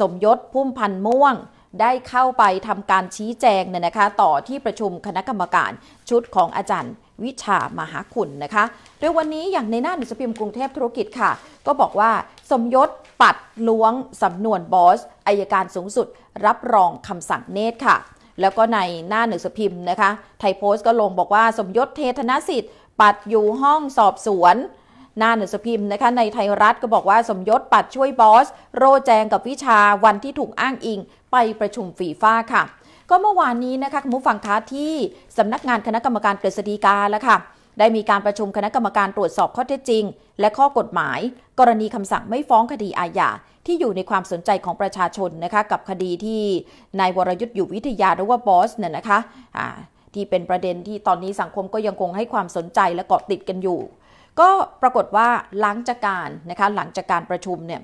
สมยศพุ่มพันธ์ม่วงได้เข้าไปทำการชี้แจงเนี่ยนะคะต่อที่ประชุมคณะกรรมการชุดของอาจารย์วิชามหาคุณนะคะ โดยวันนี้อย่างในหน้าหนังสือพิมพ์กรุงเทพธุรกิจค่ะ ก็บอกว่าสมยศปัดล้วงสำนวนบอสอายการสูงสุดรับรองคำสั่งเนตรค่ะ แล้วก็ในหน้าหนังสือพิมพ์นะคะ ไทยโพสต์ก็ลงบอกว่าสมยศเทธนสิทธิ์ ปัดอยู่ห้องสอบสวนหน้าหนังสือพิมพ์นะคะ ในไทยรัฐก็บอกว่าสมยศปัดช่วยบอส โรแจงกับวิชาวันที่ถูกอ้างอิงไปประชุมฝีฟ้าค่ะก็เมื่อวานนี้นะคะคุณผู้ฟังคะที่สำนักงานคณะกรรมการกฤษฎีกาแล้วค่ะได้มีการประชุมคณะกรรมการตรวจสอบข้อเท็จจริง และข้อกฎหมายกรณีคำสั่งไม่ฟ้องคดีอาญาที่อยู่ในความสนใจของประชาชนนะคะ กับคดีที่นายวรยุทธ์อยู่วิทยาหรือว่าบอสเนี่ยนะคะะที่เป็นประเด็นที่ตอนนี้สังคมก็ยังคงให้ความสนใจและเกาะติดกันอยู่ ก็ปรากฏว่าหลังจากการนะคะหลังจากการประชุมเนี่ย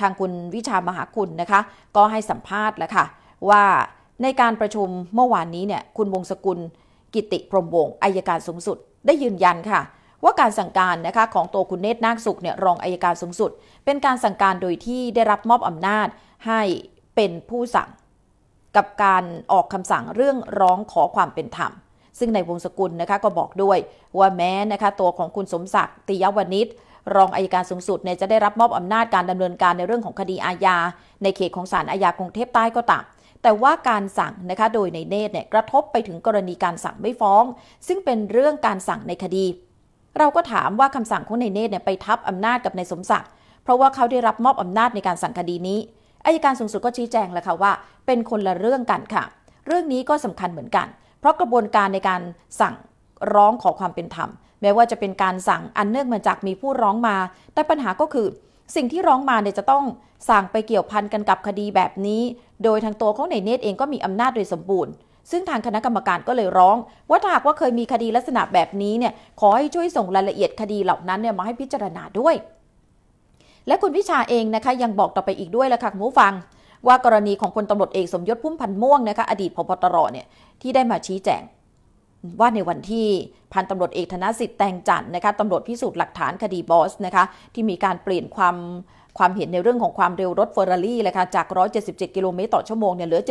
ทางคุณวิชามหาคุณนะคะก็ให้สัมภาษณ์แล้วค่ะว่าในการประชุมเมื่อวานนี้เนี่ย คุณวงสกุลกิติพรมวงอายการสูงสุด ได้ยืนยันค่ะ ว่าการสั่งการนะคะของตัวคุณเนตรนาคสุขเนี่ยรองอายการสูงสุด เป็นการสั่งการโดยที่ได้รับมอบอำนาจให้เป็นผู้สั่ง กับการออกคำสั่งเรื่องร้องขอความเป็นธรรม ซึ่งในวงสกุลนะคะก็บอกด้วย ว่าแม้นะคะตัวของคุณสมศักดิ์ติยวณิชรองอายการสูงสุดเนี่ยจะได้รับมอบอำนาจการดำเนินการในเรื่องของคดีอาญา ในเขตของศาลอาญากรุงเทพใต้ก็ตามแต่ว่าการสั่งนะคะโดยในเนตเนี่ยกระทบไปถึงกรณีการสั่งไม่ฟ้อง ซึ่งเป็นเรื่องการสั่งในคดี เราก็ถามว่าคำสั่งของในเนตเนี่ยไปทับอำนาจกับนายสมศักดิ์เพราะว่าเขาได้รับมอบอำนาจในการสั่งคดีนี้อายการสูงสุดก็ชี้แจงแล้วค่ะว่า เป็นคนละเรื่องกันค่ะ เรื่องนี้ก็สำคัญเหมือนกัน เพราะกระบวนการในการสั่งร้องขอความเป็นธรรม แม้ว่าจะเป็นการสั่งอันเนื่องมาจากมีผู้ร้องมา แต่ปัญหาก็คือสิ่งที่ร้องมาเนี่ยจะต้องสั่งไปเกี่ยวพันกันกับคดีแบบนี้ โดยทางตัวของในเนตเองก็มีอำนาจโดยสมบูรณ์ ซึ่งทางคณะกรรมการก็เลยร้องว่าหากว่าเคยมีคดีลักษณะแบบนี้เนี่ย ขอให้ช่วยส่งรายละเอียดคดีเหล่านั้นเนี่ยมาให้พิจารณาด้วย และคุณวิชาเองนะคะยังบอกต่อไปอีกด้วยละค่ะคุณผู้ฟัง ว่ากรณีของพลตำรวจเอกสมยศพุ่มพันธ์ม่วงนะคะอดีตพบตรเนี่ยที่ได้มาชี้แจงว่าในวันที่พันตำรวจเอกธนสิทธิ์แตงจันนะคะตำรวจพิสูจน์หลักฐานคดีบอสนะคะที่มีการเปลี่ยนความความเห็นในเรื่องของความเร็วรถเฟอร์รารี่เลยค่ะจาก 177 กิโลเมตรต่อชั่วโมงเนี่ยเหลือ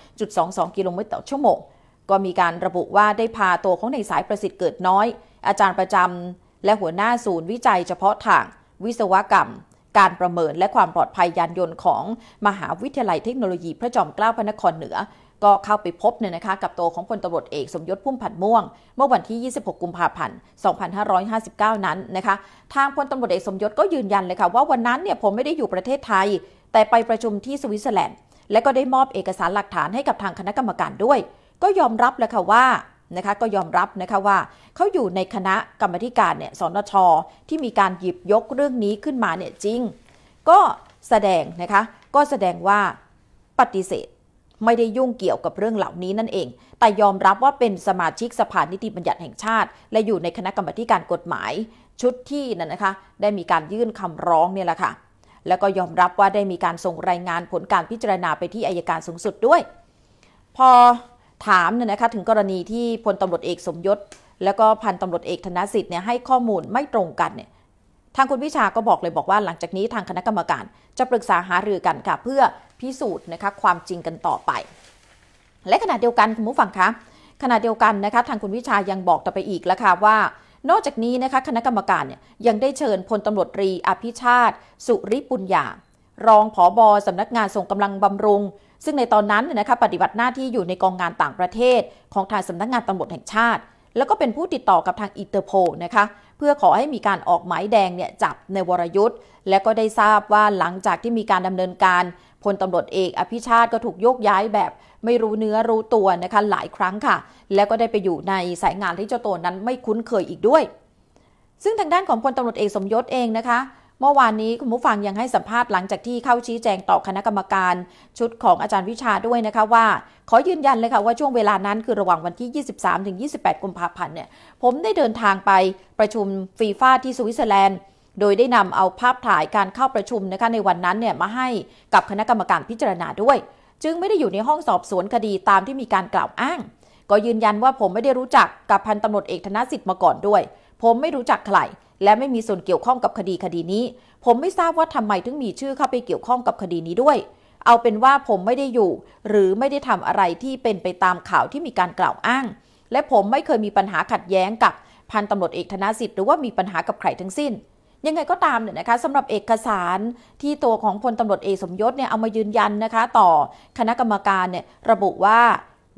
79.22 กิโลเมตรต่อชั่วโมงก็มีการระบุว่าได้พาตัวของในสายประสิทธิ์เกิดน้อย อาจารย์ประจำและหัวหน้าศูนย์วิจัยเฉพาะทางวิศวกรรม การประเมินและความปลอดภัยยานยนต์ของมหาวิทยาลัยเทคโนโลยีพระจอมเกล้าพระนครเหนือก็เข้าไปพบเนี่ยนะคะกับตัวของพลตำรวจเอกสมยศพุ่มผัดม่วง เมื่อวันที่ 26 กุมภาพันธ์2559 นั้นนะคะ ทางพลตำรวจเอกสมยศก็ยืนยันเลยค่ะว่าวันนั้นเนี่ยผมไม่ได้อยู่ประเทศไทย แต่ไปประชุมที่สวิตเซอร์แลนด์ และก็ได้มอบเอกสารหลักฐานให้กับทางคณะกรรมการด้วย ก็ยอมรับเลยค่ะว่านะคะก็ยอมรับนะคะว่าเขาอยู่ในคณะกรรมการเนี่ยสนชที่มีการหยิบยกเรื่องนี้ขึ้นมาเนี่ยจริง ก็แสดงนะคะก็แสดงว่าปฏิเสธไม่ได้ยุ่งเกี่ยวกับเรื่องเหล่านี้นั่นเอง แต่ยอมรับว่าเป็นสมาชิกสภานิติบัญญัติแห่งชาติ และอยู่ในคณะกรรมการกฎหมายชุดที่นั่นนะคะได้มีการยื่นคำร้องเนี่ยแหละค่ะแล้วก็ยอมรับว่าได้มีการส่งรายงานผลการพิจารณาไปที่อายการสูงสุดด้วย พอถามเนี่ยนะคะถึงกรณีที่พลตำรวจเอกสมยศแล้วก็พันตำรวจเอกธนสิทธิ์เนี่ยให้ข้อมูลไม่ตรงกันเนี่ยทางคุณวิชาก็บอกเลยบอกว่าหลังจากนี้ทางคณะกรรมการ จะปรึกษาหารือกันค่ะ เพื่อพิสูจน์นะคะความจริงกันต่อไป และขณะเดียวกันคุณผู้ฟังคะขณะเดียวกันนะคะทางคุณวิชายังบอกต่อไปอีกแล้วค่ะว่า นอกจากนี้นะคะคณะกรรมการเนี่ยยังได้เชิญพลตำรวจตรีอภิชาติ สุริปุญญา รองผอบอสำนักงานส่งกำลังบำรุง ซึ่งในตอนนั้นนะคะปฏิบัติหน้าที่อยู่ในกองงานต่างประเทศของทางสำนักงานตำรวจแห่งชาติ แล้วก็เป็นผู้ติดต่อกับทางอิเตอร์โพนะคะเพื่อขอให้มีการออกหมายแดงเนี่ยจับในวรยุทธ์ และก็ได้ทราบว่าหลังจากที่มีการดำเนินการพลตำรวจเอกอภิชาติก็ถูกโยกย้ายแบบไม่รู้เนื้อรู้ตัวนะคะหลายครั้งค่ะ แล้วก็ได้ไปอยู่ในสายงานที่เจ้าตัวนั้นไม่คุ้นเคยอีกด้วย ซึ่งทางด้านของพลตำรวจเอกสมยศเองนะคะ เมื่อวานนี้คุณผู้ฟังยังให้สัมภาษณ์หลังจากที่เข้าชี้แจงต่อคณะกรรมการชุดของอาจารย์วิชาด้วยนะคะว่าขอยืนยันเลยค่ะว่าช่วงเวลานั้นคือระหว่างวันที่ 23-28 กุมภาพันธ์เนี่ยผมได้เดินทางไปประชุมฟีฟ่าที่สวิตเซอร์แลนด์โดยได้นำเอาภาพถ่ายการเข้าประชุมนะคะในวันนั้นเนี่ยมาให้กับคณะกรรมการพิจารณาด้วย จึงไม่ได้อยู่ในห้องสอบสวนคดีตามที่มีการกล่าวอ้าง ก็ยืนยันว่าผมไม่ได้รู้จักกับพันตำรวจเอกธนสิทธิ์มาก่อนด้วย ผมไม่รู้จักใครและไม่มีส่วนเกี่ยวข้องกับคดีคดีนี้ ผมไม่ทราบว่าทำไมถึงมีชื่อเข้าไปเกี่ยวข้องกับคดีนี้ด้วย เอาเป็นว่าผมไม่ได้อยู่ หรือไม่ได้ทำอะไรที่เป็นไปตามข่าวที่มีการกล่าวอ้าง และผมไม่เคยมีปัญหาขัดแย้งกับพันตำรวจเอกธนสิทธิ์หรือว่ามีปัญหากับใครทั้งสิ้นยังไงก็ตามเนี่ยนะคะสำหรับเอกสารที่ตัวของพลตำรวจเอกสมยศเนี่ย เอามายืนยันนะคะต่อคณะกรรมการเนี่ยระบุว่า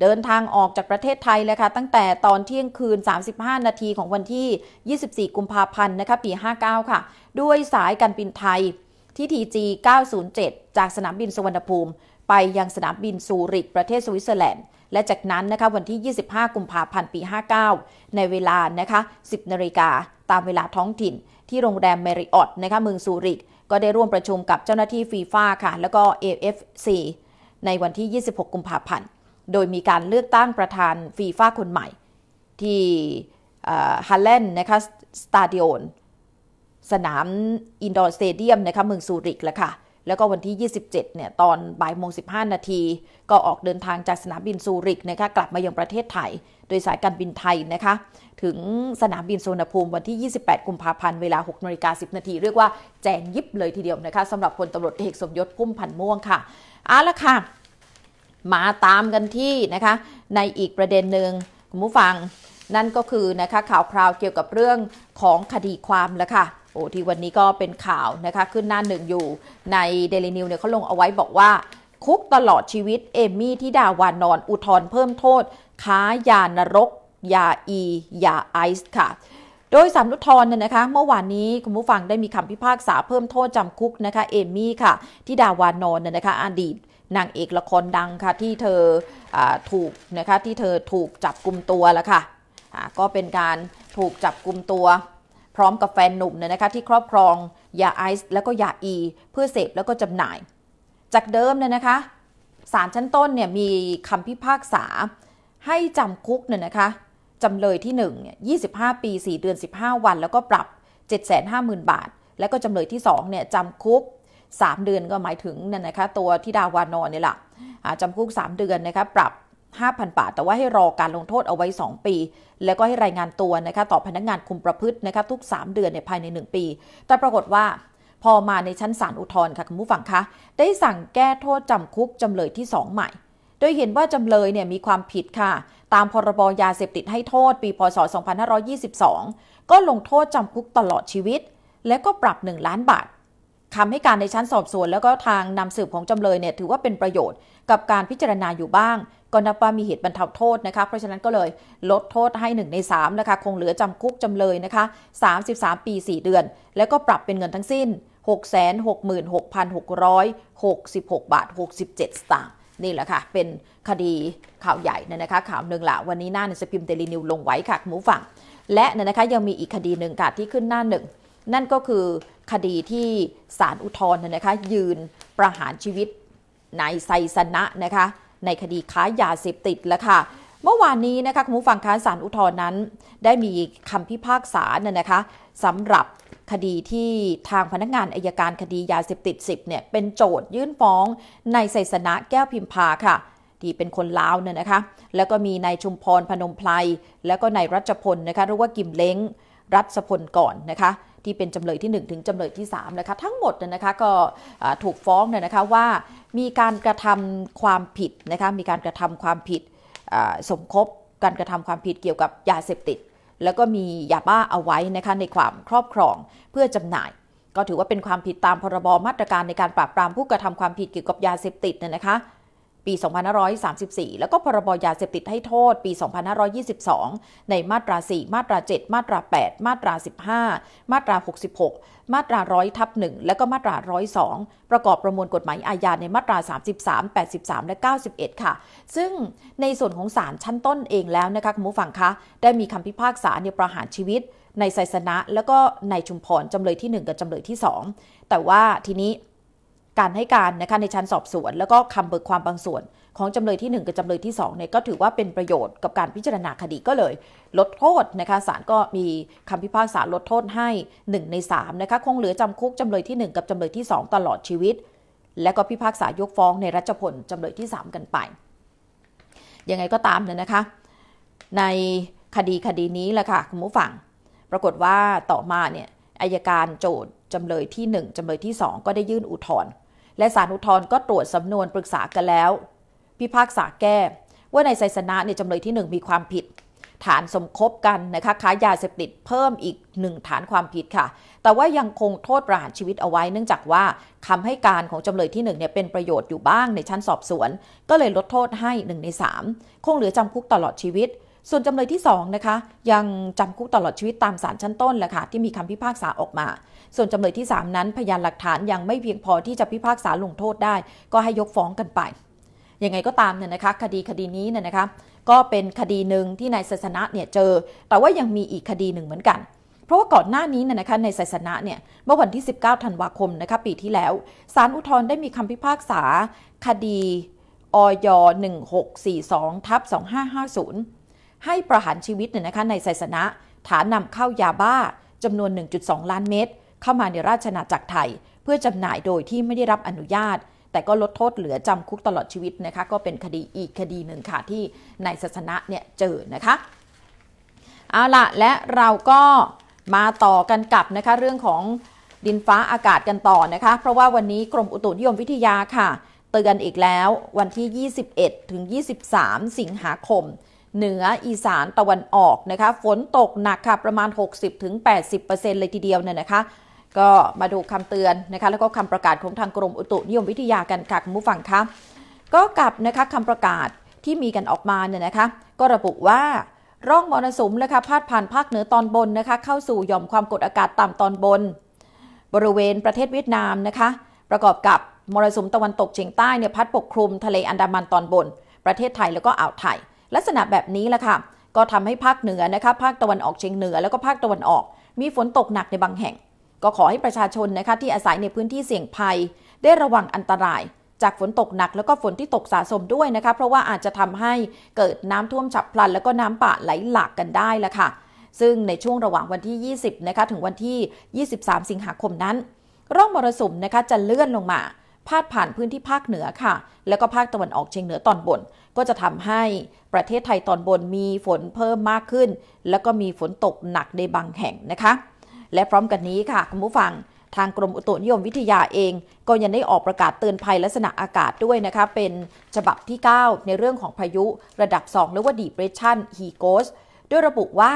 เดินทางออกจากประเทศไทยเลยค่ะตั้งแต่ตอนเที่ยงคืน 35 นาทีของวันที่ 24 กุมภาพันธ์นะคะปี 59ค่ะด้วยสายการบินไทยที่ทีจี907จากสนามบินสุวรรณภูมิไปยังสนามบินซูริกประเทศสวิตเซอร์แลนด์ และจากนั้นนะคะวันที่25กุมภาพันธ์ปี59 ในเวลานะคะ10นาฬิกาตามเวลาท้องถิ่นที่โรงแรมเมริออตนะคะเมืองซูริก ก็ได้ร่วมประชุมกับเจ้าหน้าที่ฟีฟ่าค่ะ แล้วก็ AFC ในวันที่ 26 กุมภาพันธ์โดยมีการเลือกตั้งประธานฟีฟ่าคนใหม่ ที่ฮัลเลนนะคะสตาดิโอนสนามอินดอร์สเตเดียมนะคะเมืองซูริกแล้วค่ะ แล้วก็วันที่ 27 เนี่ยตอนบ่ายโมง 15 นาที ก็ออกเดินทางจากสนามบินซูริกนะคะกลับมายังประเทศไทย โดยสายการบินไทยนะคะถึงสนามบินสุวรรณภูมิ วันที่ 28 กุมภาพันธ์ เวลา 6นาฬิกา10นาทีเรียกว่าแจงยิบเลยทีเดียวนะคะสำหรับพลตำรวจเอกสมยศพุ่มพันม่วงค่ะเอาละค่ะ มาตามกันที่นะคะในอีกประเด็นหนึ่งคุณผู้ฟัง นั่นก็คือนะคะข่าวคราวเกี่ยวกับเรื่องของคดีความแล้วค่ะโอ้ที่วันนี้ก็เป็นข่าวนะคะขึ้นหน้าหนึ่งอยู่ในเดลินิวเนี่ยเขาลงเอาไว้บอกว่าคุกตลอดชีวิตเอมี่ที่ดาวานนอนอุทธรเพิ่มโทษค้ายานรกยาอี ยาไอซ์ค่ะ โดยสารนุทรเนี่ยนะคะ เมื่อวานนี้ คุณผู้ฟังได้มีคำพิพากษาเพิ่มโทษจำคุกนะคะเอมี่ ค่ะ ที่ดาวานนเนี่ยนะคะอดีตนางเอกละครดังค่ะ ที่เธออถูกนะคะที่เธอถูกจับกลุ่มตัวแล้วค่ะก็เป็นการถูกจับกลุ่มตัว พร้อมกับแฟนหนุ่มเนี่ยนะคะ ที่ครอบครอง ยาไอซ์แล้วก็ยาอี เพื่อเสพแล้วก็จำหน่าย จากเดิมเนี่ยนะคะศาลชั้นต้นเนี่ยมีคำพิพากษาให้จำคุกเนี่ยนะคะจำเลยที่1เนี่ย25 ปี 4 เดือน 15 วันแล้วก็ปรับ 750,000 บาท แล้วก็จำเลยที่2เนี่ยจำคุก 3 เดือนก็หมายถึงนั่นนะคะตัวทิดาวานอนนี่แหละจำคุก 3 เดือนนะคะปรับ 5,000 บาท แต่ว่าให้รอการลงโทษเอาไว้ 2 ปี แล้วก็ให้รายงานตัวนะคะต่อพนักงานคุมประพฤตินะคะทุก 3 เดือนเนี่ยภายใน 1 ปี แต่ปรากฏว่าพอมาในชั้นศาลอุทธรณ์ค่ะคุณผู้ฟังคะได้สั่งแก้โทษจำคุกจำเลยที่ 2 ใหม่โดยเห็นว่าจำเลยเนี่ยมีความผิดค่ะตามพรบยาเสพติดให้โทษ ปีพศ2522 ก็ลงโทษจำคุกตลอดชีวิต และก็ปรับ 1 ล้านบาทคำให้การในชั้นสอบสวน แล้วก็ทางนำสืบของจำเลยเนี่ย ถือว่าเป็นประโยชน์กับการพิจารณาอยู่บ้าง ก็นับว่ามีเหตุบรรเทาโทษนะคะเพราะฉะนั้นก็เลยลดโทษให้ 1 ใน 3 นะคะ คงเหลือจำคุกจำเลยนะคะ33 ปี 4 เดือน แล้วก็ปรับเป็นเงินทั้งสิ้น666,666 บาท67สตางค์นี่แหละค่ะ เป็นคดีข่าวใหญ่นะคะ ข่าวหนึ่งละวันนี้หน้าในสพิมเดลินิวลงไว้ค่ะคุณผู้ฟังและนนะคะยังมีอีกคดีหนึ่งค่ะ ที่ขึ้นหน้าหนึ่ง นั่นก็คือคดีที่ศาลอุทธรณ์นะคะยืนประหารชีวิตนายไซสนะนะคะ ในคดีค้ายาเสพติดแล้วค่ะเมื่อวานนี้นะคะคุณผู้ฟังคะสารอุทธรณ์นั้น ได้มีคำพิพากษาเนี่ยนะคะสำหรับคดีที่ทางพนักงานอายการคดียาเสพติด10เนี่ยเป็นโจทยื่นฟ้องในายไซสนะแก้วพิมพาค่ะ ที่เป็นคนลาวเนี่ยนะคะแล้วก็มีนายชุมพรพนมไพรแล้วก็นายรัชพลนะคะหรือว่ากิมเล้งรัชพลก่อนนะคะที่เป็นจำเลยที่ 1 ถึงจำเลยที่3นะคะทั้งหมดเนี่ยนะคะก็ถูกฟ้องเนี่ยนะคะว่ามีการกระทำความผิดนะคะมีการกระทำความผิดสมคบการกระทำความผิดเกี่ยวกับยาเสพติด แล้วก็มียาบ้าเอาไว้นะคะในความครอบครอง เพื่อจำหน่าย ก็ถือว่าเป็นความผิดตามพรบมาตรการในการปราบปรามผู้กระทำความผิดเกี่ยวกับยาเสพติดเนี่ยนะคะปี 2534 แล้วก็ พรบยาเสพติดให้โทษ ปี 2522 ในมาตรา 4 มาตรา 7 มาตรา 8 มาตรา 15 มาตรา 66 มาตรา 100ทับ1และก็มาตรา 102 ประกอบประมวลกฎหมายอาญาในมาตรา 33 83 และ 91 ค่ะ ซึ่งในส่วนของศาลชั้นต้นเองแล้วนะคะคุณผู้ฟังคะ ได้มีคำพิพากษาเนี่ยประหารชีวิตในไซสนะ แล้วก็ในชุมพรจำเลยที่ 1 กับจำเลยที่ 2 แต่ว่าทีนี้การให้การนะคะในชั้นสอบสวน แล้วก็คำเบิกความบางส่วน ของจำเลยที่ 1 กับจำเลยที่2เนี่ยก็ถือว่าเป็นประโยชน์กับการพิจารณาคดีก็เลย ลดโทษนะคะศาลก็มีคำพิพากษาลดโทษให้ 1 ใน3นะคะคงเหลือจำคุกจำเลยที่ 1 กับจำเลยที่ 2 ตลอดชีวิต และก็พิพากษายกฟ้องในรัชพลจำเลยที่ 3 กันไปยังไงก็ตามเนี่ยนะคะในคดีคดีนี้แหละค่ะคุณผู้ฟังปรากฏว่าต่อมาเนี่ยอายการโจทย์จำเลยที่ 1จำเลยที่ 2 ก็ได้ยื่นอุทธรณ์และสารอุทธรณ์ก็ตรวจสำนวนปรึกษากันแล้ว พิพากษาแก้ว่าในไซสนะเนี่ยจำเลยที่ 1 มีความผิด ฐานสมคบกันนะคะค้ายาเสพติดเพิ่มอีกหนึ่งฐานความผิดค่ะ แต่ว่ายังคงโทษประหารชีวิตเอาไว้เนื่องจากว่าคำให้การของจำเลยที่1เนี่ยเป็นประโยชน์อยู่บ้างในชั้นสอบสวน ก็เลยลดโทษให้ 1 ใน 3 คงเหลือจำคุกตลอดชีวิตส่วนจำเลยที่2นะคะ ยังจำคุกตลอดชีวิตตามศาลชั้นต้นแหละค่ะ ที่มีคำพิพากษาออกมา ส่วนจำเลยที่ 3 นั้นพยานหลักฐานยังไม่เพียงพอที่จะพิพากษาลงโทษได้ก็ให้ยกฟ้องกันไปยังไงก็ตามเนี่ยนะคะคดีคดีนี้เนี่ยนะคะก็เป็นคดีหนึ่งที่นายศาสนะเนี่ยเจอ แต่ว่ายังมีอีกคดีหนึ่งเหมือนกัน เพราะว่าก่อนหน้านี้เนี่ยนะคะในศาสนะเนี่ยเมื่อวันที่ 19 ธันวาคมนะคะปีที่แล้วศาลอุทธรณ์ได้มีคำพิพากษาคดีอย1642ทับ2550ให้ประหารชีวิตเนี่ยนะคะในไซสนะฐานนำเข้ายาบ้าจำนวน 1.2 ล้านเม็ดเข้ามาในราชนาจักรไทย เพื่อจำหน่ายโดยที่ไม่ได้รับอนุญาต แต่ก็ลดโทษเหลือจำคุกตลอดชีวิตนะคะก็เป็นคดีอีกคดีหนึ่งค่ะ ที่นายศาสนะเนี่ยเจอนะคะเอาละและเราก็มาต่อกันกับนะคะเรื่องของดินฟ้าอากาศกันต่อนะคะเพราะว่าวันนี้กรมอุตุนิยมวิทยาค่ะ เตือนอีกแล้ววันที่ 21ถึง23 สิงหาคมเหนืออีสานตะวันออกนะคะฝนตกหนักค่ะประมาณ 60-80%เลยทีเดียวเนี่ยนะคะก็มาดูคำเตือนนะคะแล้วก็คำประกาศของทางกรมอุตุนิยมวิทยากันค่ะคุณผู้ฟังคะก็กลับนะคะคำประกาศที่มีกันออกมาเนี่ยนะคะก็ระบุว่า ร่องมรสุมนะคะพาดผ่านภาคเหนือตอนบนนะคะเข้าสู่หย่อมความกดอากาศต่ำตอนบน บริเวณประเทศเวียดนามนะคะประกอบกับมรสุมตะวันตกเฉียงใต้เนี่ยพัดปกคลุมทะเลอันดามันตอนบน ประเทศไทยแล้วก็อ่าวไทยลักษณะแบบนี้แหละค่ะ ก็ทำให้ภาคเหนือนะคะ ภาคตะวันออกเฉียงเหนือแล้วก็ภาคตะวันออก มีฝนตกหนักในบางแห่ง ก็ขอให้ประชาชนนะคะที่อาศัยในพื้นที่เสี่ยงภัย ได้ระวังอันตราย จากฝนตกหนักแล้วก็ฝนที่ตกสะสมด้วยนะคะ เพราะว่าอาจจะทำให้เกิดน้ำท่วมฉับพลัน แล้วก็น้ำป่าไหลหลากกันได้ละค่ะ ซึ่งในช่วงระหว่างวันที่ 20 นะคะ ถึงวันที่ 23 สิงหาคมนั้น ร่องมรสุมนะคะจะเลื่อนลงมาพาดผ่านพื้นที่ภาคเหนือค่ะ แล้วก็ภาคตะวันออกเฉียงเหนือตอนบน ก็จะทำให้ประเทศไทยตอนบนมีฝนเพิ่มมากขึ้น แล้วก็มีฝนตกหนักในบางแห่งนะคะ และพร้อมกันนี้ค่ะคุณผู้ฟัง ทางกรมอุตุนิยมวิทยาเอง ก็ยังได้ออกประกาศเตือนภัยลักษณะอากาศด้วยนะคะ เป็นฉบับที่ 9 ในเรื่องของพายุระดับ2หรือว่าดีเพรสชันฮีโกสด้วยระบุว่า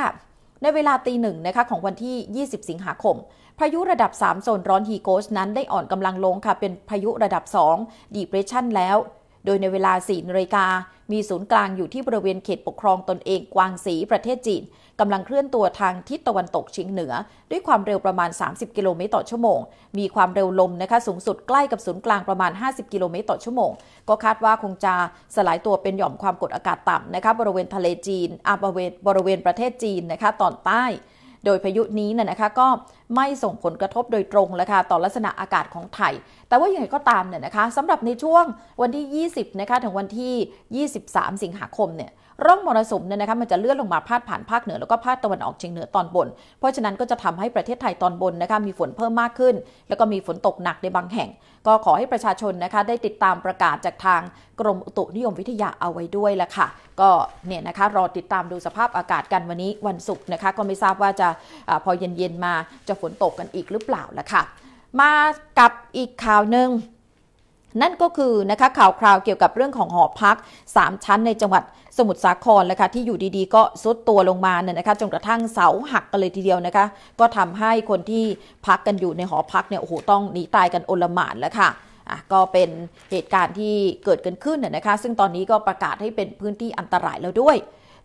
ในเวลาตีหนึ่งนะคะของวันที่ 20 สิงหาคมพายุระดับ 3 โซนร้อนฮีโกสนั้นได้อ่อนกำลังลงค่ะเป็นพายุระดับ2ดีเพรสชันแล้ว โดยในเวลา4นาฬิกา มีศูนย์กลางอยู่ที่บริเวณเขตปกครองตนเองกวางสี ประเทศจีนกำลังเคลื่อนตัวทางทิศตะวันตกเฉียงเหนือ ด้วยความเร็วประมาณ 30กิโลเมตรต่อชั่วโมงมีความเร็วลมนะคะสูงสุดใกล้กับศูนย์กลางประมาณ50กิโลเมตรต่อชั่วโมงก็คาดว่าคงจะสลายตัวเป็นหย่อมความกดอากาศต่ำนะคะบริเวณทะเลจีน อาบริเวณบริเวณประเทศจีนนะคะตอนใต้โดยพายุนี้น่ะนะคะก็ไม่ส่งผลกระทบโดยตรงแล้วค่ะต่อลักษณะอากาศของไทยแต่ว่าอย่างไรก็ตามเนี่ยนะคะสำหรับในช่วงวันที่ 20 นะคะถึงวันที่ 23 สิงหาคมเนี่ยร่องมรสุมเนี่ยนะคะมันจะเลื่อนลงมาพาดผ่านภาคเหนือแล้วก็ภาคตะวันออกเฉียงเหนือตอนบน เพราะฉะนั้นก็จะทำให้ประเทศไทยตอนบนนะคะมีฝนเพิ่มมากขึ้น แล้วก็มีฝนตกหนักในบางแห่ง ก็ขอให้ประชาชนนะคะ ได้ติดตามประกาศจากทางกรมอุตุนิยมวิทยาเอาไว้ด้วยละค่ะ ก็เนี่ยนะคะรอติดตามดูสภาพอากาศกันวันนี้วันศุกร์นะคะ ก็ไม่ทราบว่าจะอพอเย็นๆมาจะฝนตกกันอีกหรือเปล่าละค่ะมากับอีกข่าวหนึ่งนั่นก็คือนะคะข่าวคราวเกี่ยวกับเรื่องของหอพัก3ชั้นในจังหวัดสมุทรสาครเลยค่ะที่อยู่ดีๆก็ซุดตัวลงมาเนี่ยนะคะจนกระทั่งเสาหักกันเลยทีเดียวนะคะ ก็ทำให้คนที่พักกันอยู่ในหอพักเนี่ยโอ้โหต้องหนีตายกันโอลหม่านแล้วค่ะอ่ะก็เป็นเหตุการณ์ที่เกิดกันขึ้นนะคะ ซึ่งตอนนี้ก็ประกาศให้เป็นพื้นที่อันตรายแล้วด้วย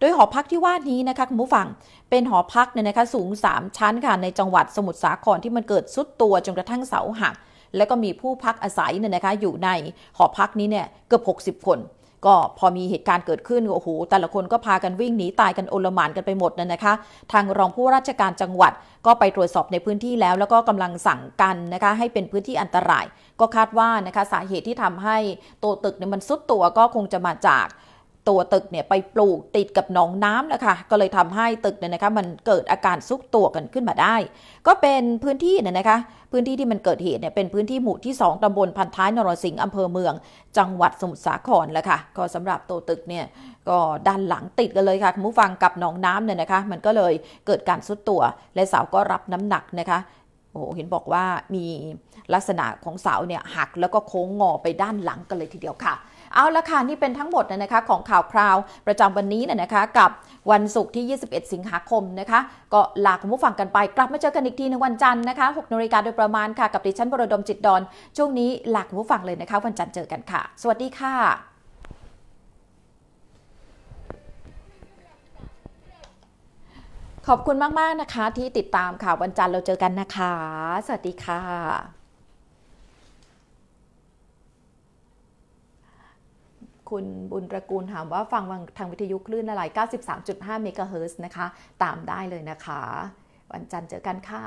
ดยหอพักที่ว่านี้นะคะคุณผู้ฟัง เป็นหอพักเนี่ยนะคะสูง 3ชั้นค่ะในจังหวัดสมุทรสาครที่มันเกิดสุดตัวจนกระทั่งเสาหัก แล้วก็มีผู้พักอาศัยเนี่ยนะคะอยู่ในหอพักนี้เนี่ยเกือบ60 คน ก็พอมีเหตุการณ์เกิดขึ้นโอ้โหแต่ละคนก็พากันวิ่งหนีตายกันโอลมานกันไปหมดนั่นนะคะ ทางรองผู้ราชการจังหวัดก็ไปตรวจสอบในพื้นที่แล้วแล้วก็กำลังสั่งกันนะคะให้เป็นพื้นที่อันตราย ก็คาดว่านะคะสาเหตุที่ทำให้ตัวตึกเนี่ยมันซุดตัวก็คงจะมาจากตัวตึกเนี่ยไปปลูกติดกับหนองน้ำนะคะก็เลยทำให้ตึกเนี่ยนะคะมันเกิดอาการซุกตัวกันขึ้นมาได้ ก็เป็นพื้นที่เนี่ยนะคะ พื้นที่ที่มันเกิดเหตุเนี่ยเป็นพื้นที่หมู่ที่2ตำบลพันท้ายนรสิงห์อำเภอเมือง จังหวัดสมุทรสาครแหละค่ะ ก็สำหรับตัวตึกเนี่ยก็ด้านหลังติดกันเลยค่ะคุณผู้ฟังกับหนองน้ำเนี่ยนะคะ มันก็เลยเกิดการซุดตัวและเสาก็รับน้ำหนักนะคะ โอ้เห็นบอกว่ามีลักษณะของเสาเนี่ยหักแล้วก็โค้งงอไปด้านหลังกันเลยทีเดียวค่ะเอาละค่ะนี่เป็นทั้งหมดนะคะของข่าวคราวประจำวันนี้นะคะกับวันศุกร์ที่ 21 สิงหาคมนะคะ ก็ลาคุณผู้ฟังกันไปกลับมาเจอกันอีกทีในวันจันทร์นะคะ6นาฬิกาโดยประมาณค่ะกับดิฉันบรดมจิตดอน ช่วงนี้ลาคุณผู้ฟังเลยนะคะวันจันทร์เจอกันค่ะสวัสดีค่ะ ขอบคุณมากๆนะคะ ที่ติดตามค่ะวันจันทร์เราเจอกันนะคะ สวัสดีค่ะคุณบุญระกูลถามว่าฟังทางวิทยุคลื่นอะไร 93.5เมกะเฮิร์นะคะ ตามได้เลยนะคะ วันจันทร์เจอกันค่ะ